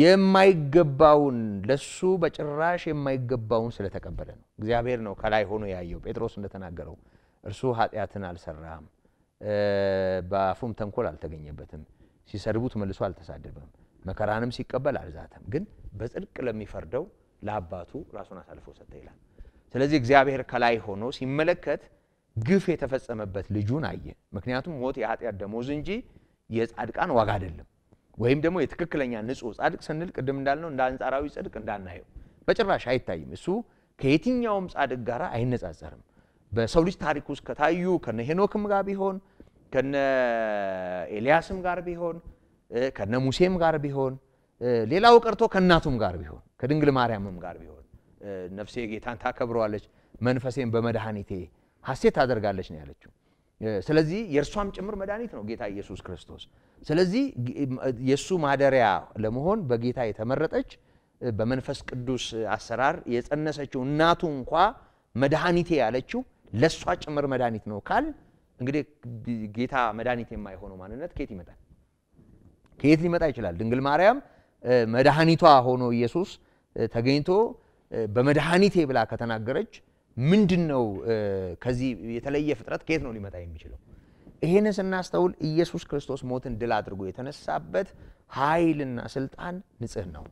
የማይገባውን ለሱ በጭራሽ የማይገባውን ስለተቀበለ ነው። እግዚአብሔር ነው ከላይ ሆኖ ያየው። ጴጥሮስ እንደተናገረው እርሱ ኃጢአትን አልሰራም፣ በአፉም ተንኮል አልተገኘበትም፣ ሲሰድቡት መልሶ አልተሳደበም፣ መከራንም ሲቀበል አልዛተም፣ ግን በጽድቅ ለሚፈርደው ለአባቱ ራሱን አሳልፎ ሰጠ ይላል። ስለዚህ እግዚአብሔር ከላይ ሆኖ ሲመለከት ግፍ የተፈጸመበት ልጁን አየ። ምክንያቱም ሞት የኃጢአት ደሞዝ እንጂ የጻድቃን ዋጋ አይደለም። ወይም ደግሞ የትክክለኛ ንጹህ ጻድቅ ስንል ቅድም እንዳልነው እንደ አንጻራዊ ጽድቅ እንዳናየው በጭራሽ አይታይም። እሱ ከየትኛውም ጻድቅ ጋር አይነጻጸርም። በሰው ልጅ ታሪክ ውስጥ ከታዩ ከነ ሄኖክም ጋር ቢሆን ከነ ኤልያስም ጋር ቢሆን ከነ ሙሴም ጋር ቢሆን ሌላው ቀርቶ ከእናቱም ጋር ቢሆን ከድንግል ማርያምም ጋር ቢሆን ነፍሴ ጌታን ታከብረዋለች፣ መንፈሴን በመድኃኒቴ ሐሴት ታደርጋለች ነው ያለችው። ስለዚህ የእርሷም ጭምር መድኃኒት ነው ጌታ ኢየሱስ ክርስቶስ። ስለዚህ የእሱ ማደሪያ ለመሆን በጌታ የተመረጠች በመንፈስ ቅዱስ አሰራር የጸነሰችው እናቱ እንኳ መድኃኒቴ ያለችው ለእሷ ጭምር መድኃኒት ነው ካል እንግዲህ ጌታ መድኃኒት የማይሆነው ማንነት ከየት ይመጣል? ከየት ሊመጣ ይችላል? ድንግል ማርያም መድኃኒቷ ሆኖ ኢየሱስ ተገኝቶ በመድኃኒቴ ብላ ከተናገረች ምንድን ነው ከዚህ የተለየ ፍጥረት ከየት ነው ሊመጣ የሚችለው? ይሄንን ስናስተውል ኢየሱስ ክርስቶስ ሞትን ድል አድርጎ የተነሳበት ኃይልና ስልጣን ንጽህ ነው።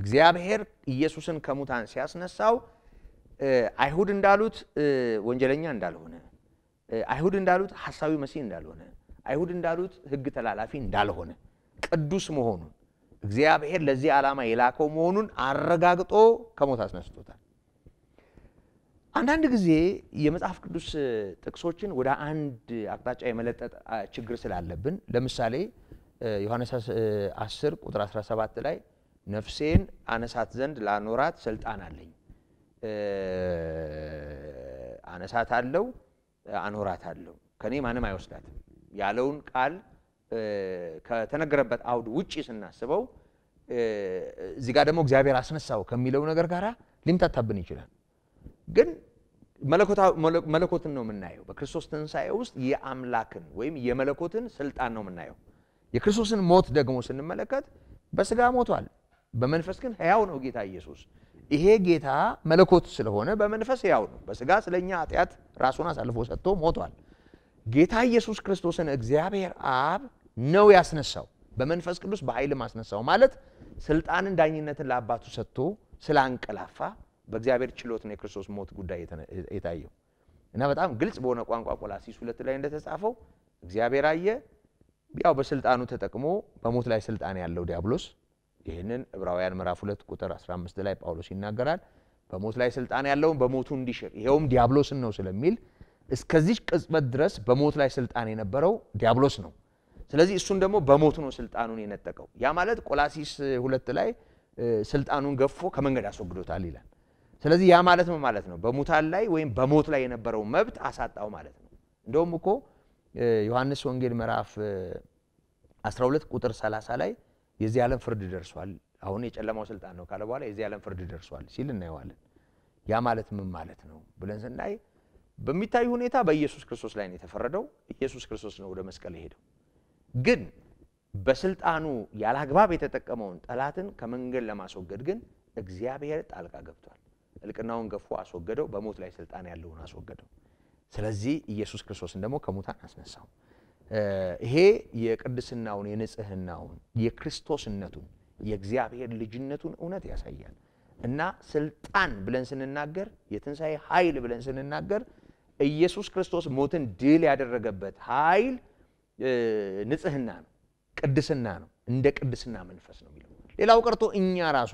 እግዚአብሔር ኢየሱስን ከሙታን ሲያስነሳው አይሁድ እንዳሉት ወንጀለኛ እንዳልሆነ፣ አይሁድ እንዳሉት ሐሳዊ መሲህ እንዳልሆነ፣ አይሁድ እንዳሉት ሕግ ተላላፊ እንዳልሆነ፣ ቅዱስ መሆኑን እግዚአብሔር ለዚህ ዓላማ የላከው መሆኑን አረጋግጦ ከሞት አስነስቶታል። አንዳንድ ጊዜ የመጽሐፍ ቅዱስ ጥቅሶችን ወደ አንድ አቅጣጫ የመለጠጥ ችግር ስላለብን ለምሳሌ ዮሐንስ 10 ቁጥር 17 ላይ ነፍሴን አነሳት ዘንድ ላኖራት ስልጣን አለኝ፣ አነሳት አለው አኖራት አለው ከእኔ ማንም አይወስዳትም ያለውን ቃል ከተነገረበት አውድ ውጪ ስናስበው እዚህ ጋር ደግሞ እግዚአብሔር አስነሳው ከሚለው ነገር ጋር ሊምታታብን ይችላል። ግን መለኮትን ነው የምናየው። በክርስቶስ ትንሣኤ ውስጥ የአምላክን ወይም የመለኮትን ስልጣን ነው የምናየው። የክርስቶስን ሞት ደግሞ ስንመለከት በስጋ ሞቷል፣ በመንፈስ ግን ሕያው ነው ጌታ ኢየሱስ። ይሄ ጌታ መለኮት ስለሆነ በመንፈስ ሕያው ነው። በስጋ ስለኛ ኃጢአት ራሱን አሳልፎ ሰጥቶ ሞቷል። ጌታ ኢየሱስ ክርስቶስን እግዚአብሔር አብ ነው ያስነሳው፣ በመንፈስ ቅዱስ በኃይልም አስነሳው። ማለት ስልጣንን ዳኝነትን ለአባቱ ሰጥቶ ስላንቀላፋ በእግዚአብሔር ችሎት ነው የክርስቶስ ሞት ጉዳይ የታየው እና በጣም ግልጽ በሆነ ቋንቋ ቆላሲስ ሁለት ላይ እንደተጻፈው እግዚአብሔር አየ። ያው በስልጣኑ ተጠቅሞ በሞት ላይ ስልጣን ያለው ዲያብሎስ ይህንን ዕብራውያን ምዕራፍ ሁለት ቁጥር 15 ላይ ጳውሎስ ይናገራል። በሞት ላይ ስልጣን ያለውን በሞቱ እንዲሽር ይኸውም ዲያብሎስን ነው ስለሚል እስከዚህ ቅጽበት ድረስ በሞት ላይ ስልጣን የነበረው ዲያብሎስ ነው። ስለዚህ እሱን ደግሞ በሞቱ ነው ስልጣኑን የነጠቀው። ያ ማለት ቆላሲስ ሁለት ላይ ስልጣኑን ገፎ ከመንገድ አስወግዶታል ይላል። ስለዚህ ያ ማለት ነው ማለት ነው በሙታን ላይ ወይም በሞት ላይ የነበረው መብት አሳጣው ማለት ነው። እንደውም እኮ ዮሐንስ ወንጌል ምዕራፍ 12 ቁጥር 30 ላይ የዚህ ዓለም ፍርድ ደርሷል፣ አሁን የጨለማው ስልጣን ነው ካለ በኋላ የዚህ ዓለም ፍርድ ደርሷል ሲል እናየዋለን። ያ ማለት ምን ማለት ነው ብለን ስናይ በሚታይ ሁኔታ በኢየሱስ ክርስቶስ ላይ ነው የተፈረደው። ኢየሱስ ክርስቶስ ነው ወደ መስቀል የሄደው። ግን በስልጣኑ ያለ አግባብ የተጠቀመውን ጠላትን ከመንገድ ለማስወገድ ግን እግዚአብሔር ጣልቃ ገብቷል። እልቅናውን ገፎ አስወገደው። በሞት ላይ ስልጣን ያለውን አስወገደው። ስለዚህ ኢየሱስ ክርስቶስን ደግሞ ከሙታን አስነሳው። ይሄ የቅድስናውን፣ የንጽህናውን፣ የክርስቶስነቱን፣ የእግዚአብሔር ልጅነቱን እውነት ያሳያል እና ስልጣን ብለን ስንናገር፣ የትንሣኤ ኃይል ብለን ስንናገር ኢየሱስ ክርስቶስ ሞትን ድል ያደረገበት ኃይል ንጽህና ነው፣ ቅድስና ነው። እንደ ቅድስና መንፈስ ነው የሚለው ሌላው ቀርቶ እኛ ራሱ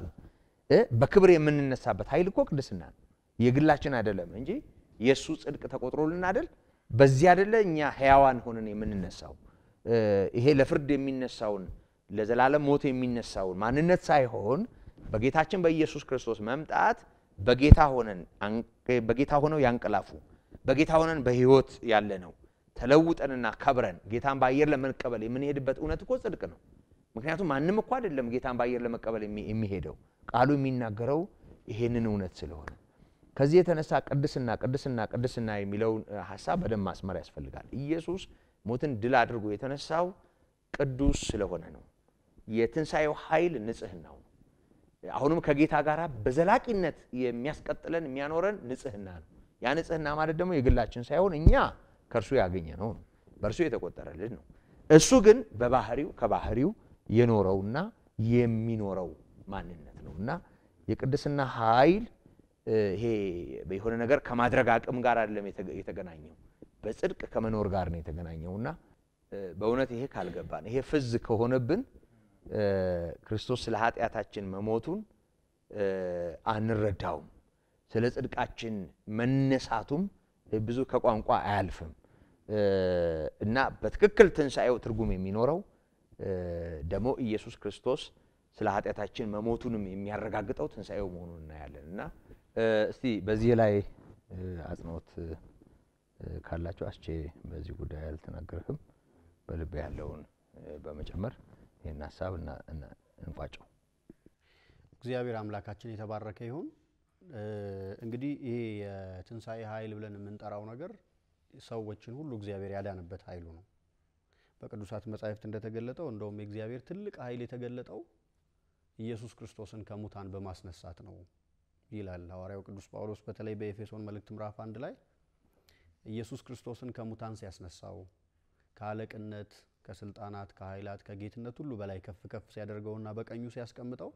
በክብር የምንነሳበት ኃይል እኮ ቅድስና ነው። የግላችን አይደለም እንጂ የእሱ ጽድቅ ተቆጥሮልን አይደል? በዚህ አደለ እኛ ሕያዋን ሆነን የምንነሳው። ይሄ ለፍርድ የሚነሳውን ለዘላለም ሞት የሚነሳውን ማንነት ሳይሆን በጌታችን በኢየሱስ ክርስቶስ መምጣት በጌታ ሆነን በጌታ ሆነው ያንቀላፉ በጌታ ሆነን በሕይወት ያለ ነው ተለውጠንና ከብረን ጌታን በአየር ለመቀበል የምንሄድበት እውነት እኮ ጽድቅ ነው። ምክንያቱም ማንም እኮ አይደለም ጌታን በአየር ለመቀበል የሚሄደው ቃሉ የሚናገረው ይሄንን እውነት ስለሆነ ከዚህ የተነሳ ቅድስና ቅድስና ቅድስና የሚለውን ሀሳብ በደንብ ማስመር ያስፈልጋል። ኢየሱስ ሞትን ድል አድርጎ የተነሳው ቅዱስ ስለሆነ ነው። የትንሣኤው ኃይል ንጽህናው ነው። አሁንም ከጌታ ጋር በዘላቂነት የሚያስቀጥለን የሚያኖረን ንጽህና ነው። ያ ንጽህና ማለት ደግሞ የግላችን ሳይሆን እኛ ከእርሱ ያገኘ ነው ነው በእርሱ የተቆጠረልን ነው። እሱ ግን በባህሪው ከባህሪው የኖረውና የሚኖረው ማንነት ነው እና የቅድስና ኃይል ይሄ የሆነ ነገር ከማድረግ አቅም ጋር አይደለም የተገናኘው፣ በጽድቅ ከመኖር ጋር ነው የተገናኘው እና በእውነት ይሄ ካልገባን ይሄ ፍዝ ከሆነብን ክርስቶስ ስለ ኃጢአታችን መሞቱን አንረዳውም። ስለ ጽድቃችን መነሳቱም ብዙ ከቋንቋ አያልፍም እና በትክክል ትንሣኤው ትርጉም የሚኖረው ደግሞ ኢየሱስ ክርስቶስ ስለ ኃጢአታችን መሞቱንም የሚያረጋግጠው ትንሣኤው መሆኑን እናያለን እና እስቲ በዚህ ላይ አጽንኦት ካላቸው አስቼ በዚህ ጉዳይ አልተናገርህም፣ በልብ ያለውን በመጨመር ይህን ሀሳብ እንቋጨው። እግዚአብሔር አምላካችን የተባረከ ይሁን። እንግዲህ ይሄ የትንሣኤ ኃይል ብለን የምንጠራው ነገር ሰዎችን ሁሉ እግዚአብሔር ያዳንበት ኃይሉ ነው። በቅዱሳት መጻሕፍት እንደተገለጠው እንደውም የእግዚአብሔር ትልቅ ኃይል የተገለጠው ኢየሱስ ክርስቶስን ከሙታን በማስነሳት ነው ይላል ሐዋርያው ቅዱስ ጳውሎስ በተለይ በኤፌሶን መልእክት ምዕራፍ አንድ ላይ ኢየሱስ ክርስቶስን ከሙታን ሲያስነሳው ከአለቅነት፣ ከስልጣናት፣ ከኃይላት፣ ከጌትነት ሁሉ በላይ ከፍ ከፍ ሲያደርገውና በቀኙ ሲያስቀምጠው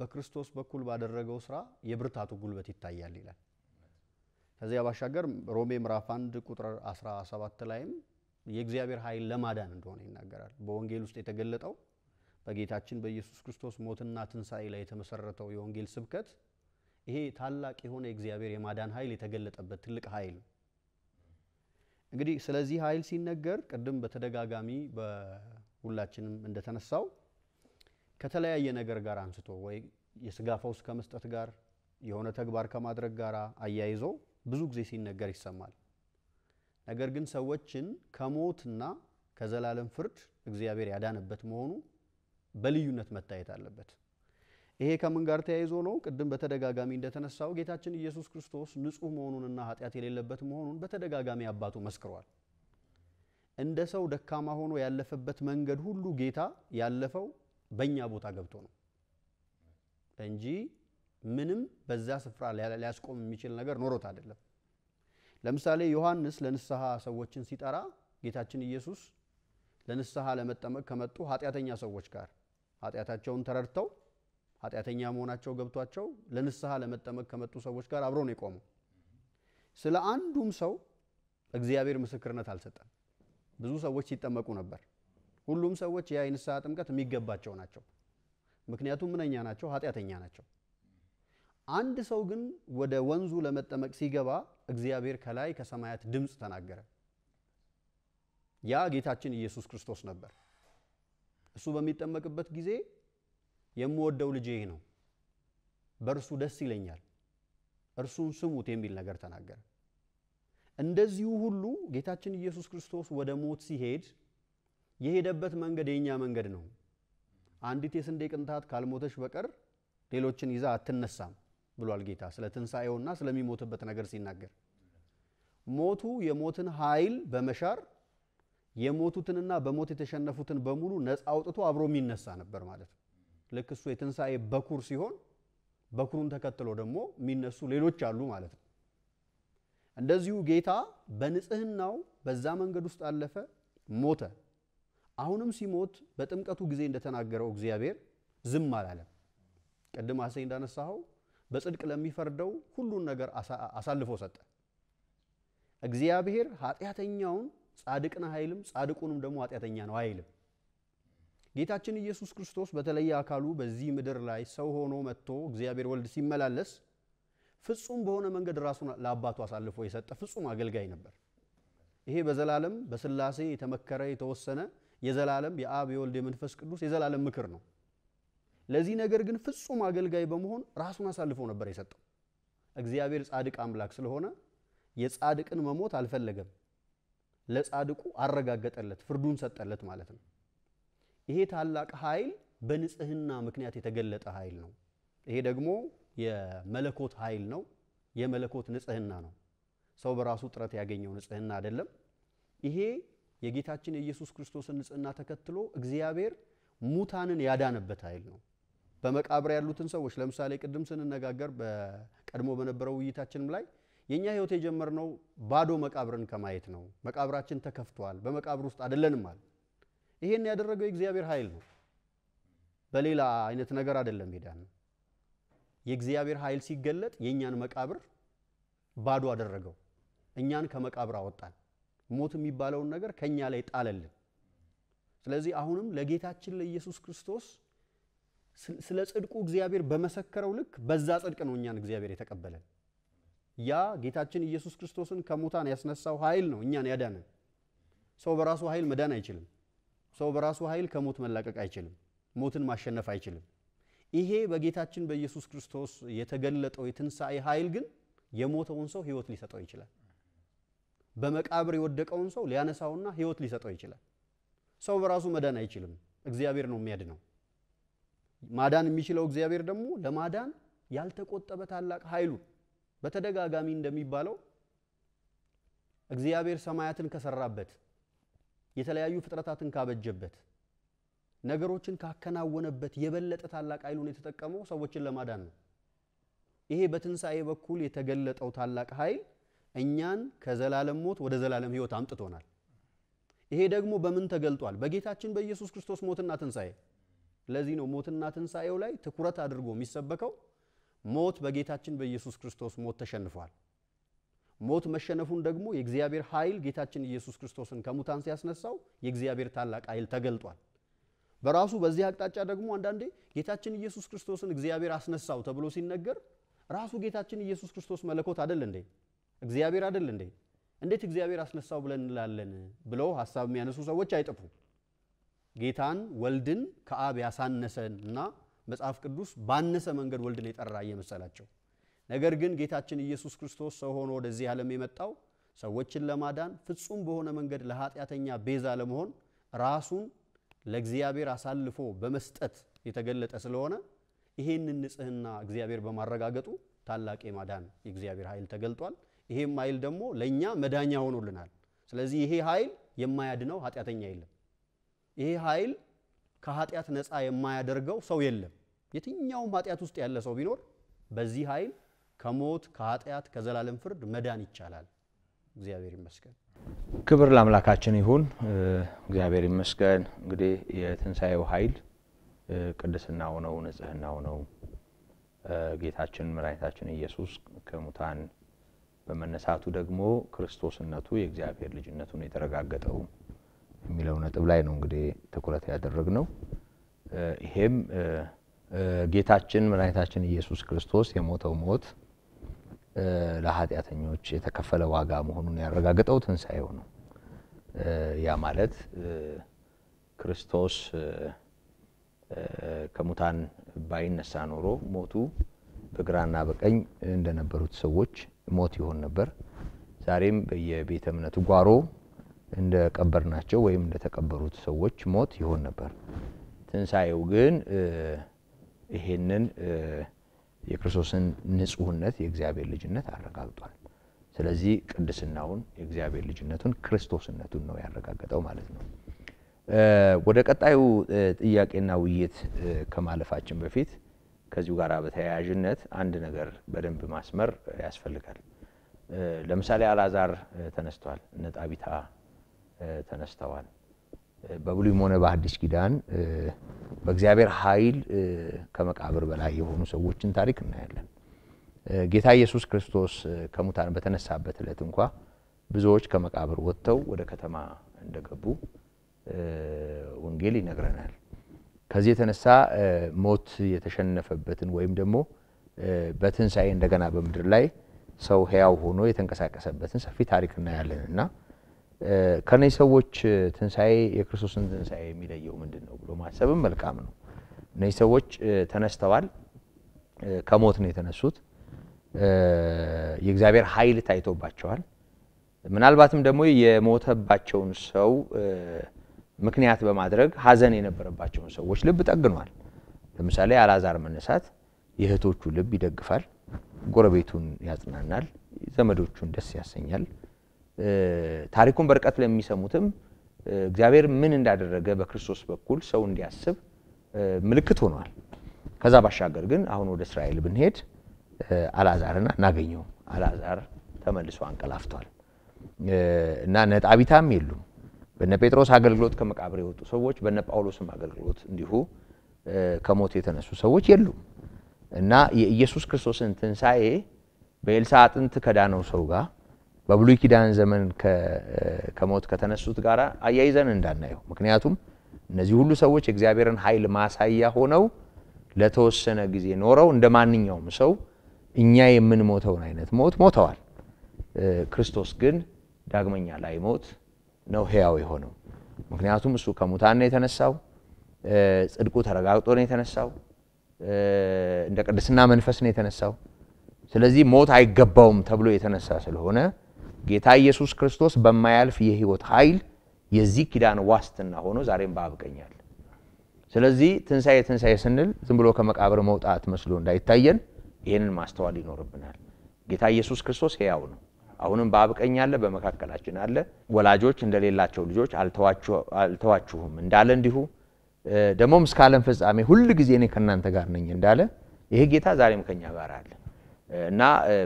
በክርስቶስ በኩል ባደረገው ስራ የብርታቱ ጉልበት ይታያል ይላል። ከዚያ ባሻገር ሮሜ ምዕራፍ 1 ቁጥር 17 ላይም የእግዚአብሔር ኃይል ለማዳን እንደሆነ ይናገራል። በወንጌል ውስጥ የተገለጠው በጌታችን በኢየሱስ ክርስቶስ ሞትና ትንሣኤ ላይ የተመሰረተው የወንጌል ስብከት ይሄ ታላቅ የሆነ የእግዚአብሔር የማዳን ኃይል የተገለጠበት ትልቅ ኃይል ነው። እንግዲህ ስለዚህ ኃይል ሲነገር ቅድም በተደጋጋሚ በሁላችንም እንደተነሳው ከተለያየ ነገር ጋር አንስቶ ወይ የስጋ ፈውስ ከመስጠት ጋር የሆነ ተግባር ከማድረግ ጋር አያይዞ ብዙ ጊዜ ሲነገር ይሰማል። ነገር ግን ሰዎችን ከሞትና ከዘላለም ፍርድ እግዚአብሔር ያዳነበት መሆኑ በልዩነት መታየት አለበት። ይሄ ከምን ጋር ተያይዞ ነው? ቅድም በተደጋጋሚ እንደተነሳው ጌታችን ኢየሱስ ክርስቶስ ንጹሕ መሆኑንና ኃጢአት የሌለበት መሆኑን በተደጋጋሚ አባቱ መስክሯል። እንደ ሰው ደካማ ሆኖ ያለፈበት መንገድ ሁሉ ጌታ ያለፈው በእኛ ቦታ ገብቶ ነው እንጂ ምንም በዛ ስፍራ ሊያስቆም የሚችል ነገር ኖሮት አይደለም። ለምሳሌ ዮሐንስ ለንስሐ ሰዎችን ሲጠራ ጌታችን ኢየሱስ ለንስሐ ለመጠመቅ ከመጡ ኃጢአተኛ ሰዎች ጋር ኃጢአታቸውን ተረድተው ኃጢአተኛ መሆናቸው ገብቷቸው ለንስሐ ለመጠመቅ ከመጡ ሰዎች ጋር አብረው ነው የቆመው። ስለ አንዱም ሰው እግዚአብሔር ምስክርነት አልሰጠም። ብዙ ሰዎች ሲጠመቁ ነበር። ሁሉም ሰዎች ያ የንስሐ ጥምቀት የሚገባቸው ናቸው። ምክንያቱም ምንኛ ናቸው? ኃጢአተኛ ናቸው። አንድ ሰው ግን ወደ ወንዙ ለመጠመቅ ሲገባ እግዚአብሔር ከላይ ከሰማያት ድምፅ ተናገረ። ያ ጌታችን ኢየሱስ ክርስቶስ ነበር። እሱ በሚጠመቅበት ጊዜ የምወደው ልጅ ይህ ነው፣ በእርሱ ደስ ይለኛል፣ እርሱን ስሙት የሚል ነገር ተናገረ። እንደዚሁ ሁሉ ጌታችን ኢየሱስ ክርስቶስ ወደ ሞት ሲሄድ የሄደበት መንገድ የእኛ መንገድ ነው። አንዲት የስንዴ ቅንጣት ካልሞተች በቀር ሌሎችን ይዛ አትነሳም ብሏል ጌታ ስለ ትንሣኤውና ስለሚሞትበት ነገር ሲናገር ሞቱ የሞትን ኃይል በመሻር የሞቱትንና በሞት የተሸነፉትን በሙሉ ነፃ አውጥቶ አብሮ የሚነሳ ነበር ማለት ነው። ልክ እሱ የትንሣኤ በኩር ሲሆን በኩሩን ተከትሎ ደግሞ የሚነሱ ሌሎች አሉ ማለት ነው። እንደዚሁ ጌታ በንጽህናው በዛ መንገድ ውስጥ አለፈ፣ ሞተ። አሁንም ሲሞት በጥምቀቱ ጊዜ እንደተናገረው እግዚአብሔር ዝም አላለም። ቅድም አሴ እንዳነሳኸው በጽድቅ ለሚፈርደው ሁሉን ነገር አሳልፎ ሰጠ። እግዚአብሔር ኃጢአተኛውን ጻድቅ ነህ አይልም፣ ጻድቁንም ደግሞ ኃጢአተኛ ነው አይልም። ጌታችን ኢየሱስ ክርስቶስ በተለየ አካሉ በዚህ ምድር ላይ ሰው ሆኖ መጥቶ እግዚአብሔር ወልድ ሲመላለስ ፍጹም በሆነ መንገድ ራሱን ለአባቱ አሳልፎ የሰጠ ፍጹም አገልጋይ ነበር። ይሄ በዘላለም በስላሴ የተመከረ የተወሰነ የዘላለም የአብ የወልድ የመንፈስ ቅዱስ የዘላለም ምክር ነው። ለዚህ ነገር ግን ፍጹም አገልጋይ በመሆን ራሱን አሳልፎ ነበር የሰጠው። እግዚአብሔር ጻድቅ አምላክ ስለሆነ የጻድቅን መሞት አልፈለገም። ለጻድቁ አረጋገጠለት፣ ፍርዱን ሰጠለት ማለት ነው። ይሄ ታላቅ ኃይል በንጽህና ምክንያት የተገለጠ ኃይል ነው። ይሄ ደግሞ የመለኮት ኃይል ነው። የመለኮት ንጽህና ነው። ሰው በራሱ ጥረት ያገኘው ንጽህና አይደለም። ይሄ የጌታችን የኢየሱስ ክርስቶስን ንጽህና ተከትሎ እግዚአብሔር ሙታንን ያዳነበት ኃይል ነው። በመቃብር ያሉትን ሰዎች ለምሳሌ ቅድም ስንነጋገር በቀድሞ በነበረው ውይይታችንም ላይ የእኛ ህይወት የጀመርነው ባዶ መቃብርን ከማየት ነው። መቃብራችን ተከፍቷል፣ በመቃብር ውስጥ አይደለንም አለ። ይሄን ያደረገው የእግዚአብሔር ኃይል ነው። በሌላ አይነት ነገር አይደለም። ሄዳን የእግዚአብሔር ኃይል ሲገለጥ የእኛን መቃብር ባዶ አደረገው። እኛን ከመቃብር አወጣን። ሞት የሚባለውን ነገር ከእኛ ላይ ጣለልን። ስለዚህ አሁንም ለጌታችን ለኢየሱስ ክርስቶስ ስለ ጽድቁ እግዚአብሔር በመሰከረው ልክ በዛ ጽድቅ ነው እኛን እግዚአብሔር የተቀበለን። ያ ጌታችን ኢየሱስ ክርስቶስን ከሙታን ያስነሳው ኃይል ነው እኛን ያዳነን። ሰው በራሱ ኃይል መዳን አይችልም። ሰው በራሱ ኃይል ከሞት መላቀቅ አይችልም። ሞትን ማሸነፍ አይችልም። ይሄ በጌታችን በኢየሱስ ክርስቶስ የተገለጠው የትንሣኤ ኃይል ግን የሞተውን ሰው ሕይወት ሊሰጠው ይችላል። በመቃብር የወደቀውን ሰው ሊያነሳውና ሕይወት ሊሰጠው ይችላል። ሰው በራሱ መዳን አይችልም። እግዚአብሔር ነው የሚያድነው። ማዳን የሚችለው እግዚአብሔር ደግሞ ለማዳን ያልተቆጠበ ታላቅ ኃይሉ በተደጋጋሚ እንደሚባለው እግዚአብሔር ሰማያትን ከሰራበት የተለያዩ ፍጥረታትን ካበጀበት ነገሮችን ካከናወነበት የበለጠ ታላቅ ኃይሉን የተጠቀመው ሰዎችን ለማዳን ነው። ይሄ በትንሣኤ በኩል የተገለጠው ታላቅ ኃይል እኛን ከዘላለም ሞት ወደ ዘላለም ሕይወት አምጥቶናል። ይሄ ደግሞ በምን ተገልጧል? በጌታችን በኢየሱስ ክርስቶስ ሞትና ትንሣኤ። ለዚህ ነው ሞትና ትንሣኤው ላይ ትኩረት አድርጎ የሚሰበከው ሞት በጌታችን በኢየሱስ ክርስቶስ ሞት ተሸንፏል። ሞት መሸነፉን ደግሞ የእግዚአብሔር ኃይል ጌታችን ኢየሱስ ክርስቶስን ከሙታን ሲያስነሳው የእግዚአብሔር ታላቅ ኃይል ተገልጧል። በራሱ በዚህ አቅጣጫ ደግሞ አንዳንዴ ጌታችን ኢየሱስ ክርስቶስን እግዚአብሔር አስነሳው ተብሎ ሲነገር ራሱ ጌታችን ኢየሱስ ክርስቶስ መለኮት አደል እንዴ? እግዚአብሔር አደል እንዴ? እንዴት እግዚአብሔር አስነሳው ብለን እንላለን ብለው ሀሳብ የሚያነሱ ሰዎች አይጠፉ። ጌታን ወልድን ከአብ ያሳነሰን እና መጽሐፍ ቅዱስ ባነሰ መንገድ ወልድን የጠራ እየመሰላቸው ነገር ግን ጌታችን ኢየሱስ ክርስቶስ ሰው ሆኖ ወደዚህ ዓለም የመጣው ሰዎችን ለማዳን ፍጹም በሆነ መንገድ ለኃጢአተኛ ቤዛ ለመሆን ራሱን ለእግዚአብሔር አሳልፎ በመስጠት የተገለጠ ስለሆነ ይሄንን ንጽህና እግዚአብሔር በማረጋገጡ ታላቅ የማዳን የእግዚአብሔር ኃይል ተገልጧል። ይሄም ኃይል ደግሞ ለእኛ መዳኛ ሆኖልናል። ስለዚህ ይሄ ኃይል የማያድነው ኃጢአተኛ የለም። ይሄ ኃይል ከኃጢአት ነፃ የማያደርገው ሰው የለም። የትኛውም ኃጢአት ውስጥ ያለ ሰው ቢኖር በዚህ ኃይል ከሞት ከኃጢአት ከዘላለም ፍርድ መዳን ይቻላል። እግዚአብሔር ይመስገን። ክብር ለአምላካችን ይሁን። እግዚአብሔር ይመስገን። እንግዲህ የትንሣኤው ኃይል ቅድስናው ነው፣ ንጽህናው ነው። ጌታችን መድኃኒታችን ኢየሱስ ከሙታን በመነሳቱ ደግሞ ክርስቶስነቱ የእግዚአብሔር ልጅነቱን የተረጋገጠው የሚለው ነጥብ ላይ ነው እንግዲህ ትኩረት ያደረግ ነው። ይሄም ጌታችን መድኃኒታችን ኢየሱስ ክርስቶስ የሞተው ሞት ለኃጢአተኞች የተከፈለ ዋጋ መሆኑን ያረጋገጠው ትንሣኤው ነው። ያ ማለት ክርስቶስ ከሙታን ባይነሳ ኖሮ ሞቱ በግራና በቀኝ እንደነበሩት ሰዎች ሞት ይሆን ነበር። ዛሬም በየቤተ እምነቱ ጓሮ እንደቀበርናቸው ወይም እንደተቀበሩት ሰዎች ሞት ይሆን ነበር። ትንሣኤው ግን ይሄንን የክርስቶስን ንጹህነት የእግዚአብሔር ልጅነት አረጋግጧል። ስለዚህ ቅድስናውን የእግዚአብሔር ልጅነቱን ክርስቶስነቱን ነው ያረጋገጠው ማለት ነው። ወደ ቀጣዩ ጥያቄና ውይይት ከማለፋችን በፊት ከዚሁ ጋር በተያያዥነት አንድ ነገር በደንብ ማስመር ያስፈልጋል። ለምሳሌ አላዛር ተነስቷል፣ እነ ጣቢታ ተነስተዋል። በብሉይም ሆነ በአዲስ ኪዳን በእግዚአብሔር ኃይል ከመቃብር በላይ የሆኑ ሰዎችን ታሪክ እናያለን። ጌታ ኢየሱስ ክርስቶስ ከሙታን በተነሳበት ዕለት እንኳ ብዙዎች ከመቃብር ወጥተው ወደ ከተማ እንደገቡ ወንጌል ይነግረናል። ከዚህ የተነሳ ሞት የተሸነፈበትን ወይም ደግሞ በትንሣኤ እንደገና በምድር ላይ ሰው ሕያው ሆኖ የተንቀሳቀሰበትን ሰፊ ታሪክ እናያለን እና ከነዚህ ሰዎች ትንሣኤ የክርስቶስን ትንሣኤ የሚለየው ምንድን ነው ብሎ ማሰብም መልካም ነው። እነዚህ ሰዎች ተነስተዋል፣ ከሞት ነው የተነሱት። የእግዚአብሔር ኃይል ታይቶባቸዋል። ምናልባትም ደግሞ የሞተባቸውን ሰው ምክንያት በማድረግ ሀዘን የነበረባቸውን ሰዎች ልብ ጠግኗል። ለምሳሌ አላዛር መነሳት የእህቶቹ ልብ ይደግፋል፣ ጎረቤቱን ያጽናናል፣ ዘመዶቹን ደስ ያሰኛል። ታሪኩን በርቀት ለሚሰሙትም እግዚአብሔር ምን እንዳደረገ በክርስቶስ በኩል ሰው እንዲያስብ ምልክት ሆኗል። ከዛ ባሻገር ግን አሁን ወደ እስራኤል ብንሄድ አልዓዛርን አናገኘውም። አላዛር ተመልሶ አንቀላፍቷል እና ነጣቢታም የሉም። በነ ጴጥሮስ አገልግሎት ከመቃብር የወጡ ሰዎች፣ በነ ጳውሎስም አገልግሎት እንዲሁ ከሞት የተነሱ ሰዎች የሉም እና የኢየሱስ ክርስቶስን ትንሣኤ በኤልሳ አጥንት ከዳነው ሰው ጋር በብሉይ ኪዳን ዘመን ከሞት ከተነሱት ጋር አያይዘን እንዳናየው። ምክንያቱም እነዚህ ሁሉ ሰዎች የእግዚአብሔርን ኃይል ማሳያ ሆነው ለተወሰነ ጊዜ ኖረው እንደ ማንኛውም ሰው እኛ የምንሞተውን አይነት ሞት ሞተዋል። ክርስቶስ ግን ዳግመኛ ላይ ሞት ነው ሕያው የሆነው። ምክንያቱም እሱ ከሙታን ነው የተነሳው። ጽድቁ ተረጋግጦ ነው የተነሳው። እንደ ቅድስና መንፈስ ነው የተነሳው። ስለዚህ ሞት አይገባውም ተብሎ የተነሳ ስለሆነ ጌታ ኢየሱስ ክርስቶስ በማያልፍ የህይወት ኃይል የዚህ ኪዳን ዋስትና ሆኖ ዛሬም ባብቀኛል። ስለዚህ ትንሣኤ ትንሣኤ ስንል ዝም ብሎ ከመቃብር መውጣት መስሎ እንዳይታየን ይህንን ማስተዋል ይኖርብናል። ጌታ ኢየሱስ ክርስቶስ ሕያው ነው። አሁንም በአብቀኝ አለ፣ በመካከላችን አለ። ወላጆች እንደሌላቸው ልጆች አልተዋችሁም እንዳለ እንዲሁ ደግሞም እስከ ዓለም ፍጻሜ ሁል ጊዜ እኔ ከእናንተ ጋር ነኝ እንዳለ ይህ ጌታ ዛሬም ከኛ ጋር አለ። እና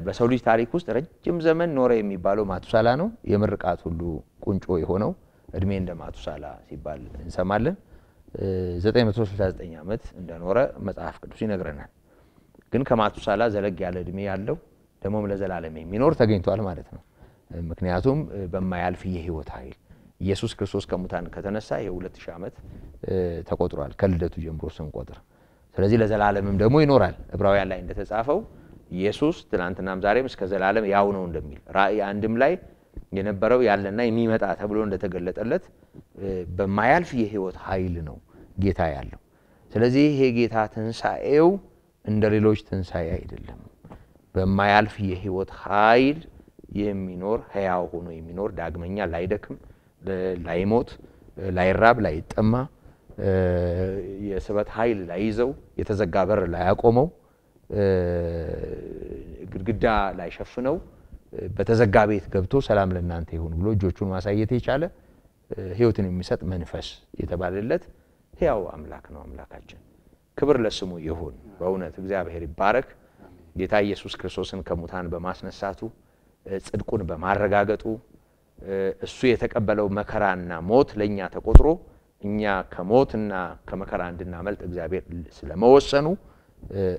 በሰው ልጅ ታሪክ ውስጥ ረጅም ዘመን ኖረ የሚባለው ማቱሳላ ነው። የምርቃት ሁሉ ቁንጮ የሆነው እድሜ እንደ ማቱሳላ ሲባል እንሰማለን። 969 ዓመት እንደኖረ መጽሐፍ ቅዱስ ይነግረናል። ግን ከማቱሳላ ዘለግ ያለ እድሜ ያለው ደግሞም ለዘላለም የሚኖር ተገኝቷል ማለት ነው። ምክንያቱም በማያልፍ የህይወት ኃይል ኢየሱስ ክርስቶስ ከሙታን ከተነሳ የ2000 ዓመት ተቆጥሯል ከልደቱ ጀምሮ ስንቆጥር። ስለዚህ ለዘላለምም ደግሞ ይኖራል። ዕብራውያን ላይ እንደተጻፈው ኢየሱስ ትናንትናም ዛሬም እስከ ዘላለም ያው ነው እንደሚል ራእይ አንድም ላይ የነበረው ያለና የሚመጣ ተብሎ እንደተገለጠለት በማያልፍ የህይወት ኃይል ነው ጌታ ያለው። ስለዚህ ይሄ ጌታ ትንሣኤው እንደ ሌሎች ትንሣኤ አይደለም። በማያልፍ የህይወት ኃይል የሚኖር ህያው ሆኖ የሚኖር ዳግመኛ ላይደክም፣ ላይሞት፣ ላይራብ፣ ላይጠማ የስበት ኃይል ላይይዘው የተዘጋ በር ላያቆመው ግድግዳ ላይ ሸፍነው በተዘጋ ቤት ገብቶ ሰላም ለእናንተ ይሁን ብሎ እጆቹን ማሳየት የቻለ ህይወትን የሚሰጥ መንፈስ የተባለለት ህያው አምላክ ነው አምላካችን። ክብር ለስሙ ይሁን። በእውነት እግዚአብሔር ይባረክ። ጌታ ኢየሱስ ክርስቶስን ከሙታን በማስነሳቱ ጽድቁን በማረጋገጡ እሱ የተቀበለው መከራና ሞት ለእኛ ተቆጥሮ እኛ ከሞትና ከመከራ እንድናመልጥ እግዚአብሔር ስለመወሰኑ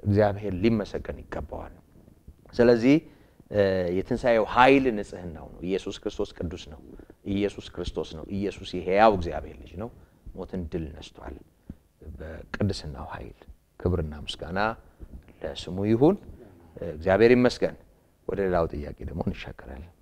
እግዚአብሔር ሊመሰገን ይገባዋል። ስለዚህ የትንሣኤው ኃይል ንጽህናው ነው። ኢየሱስ ክርስቶስ ቅዱስ ነው። ኢየሱስ ክርስቶስ ነው። ኢየሱስ የሕያው እግዚአብሔር ልጅ ነው። ሞትን ድል ነስቷል። በቅድስናው ኃይል ክብርና ምስጋና ለስሙ ይሁን። እግዚአብሔር ይመስገን። ወደ ሌላው ጥያቄ ደግሞ እንሻገራለን።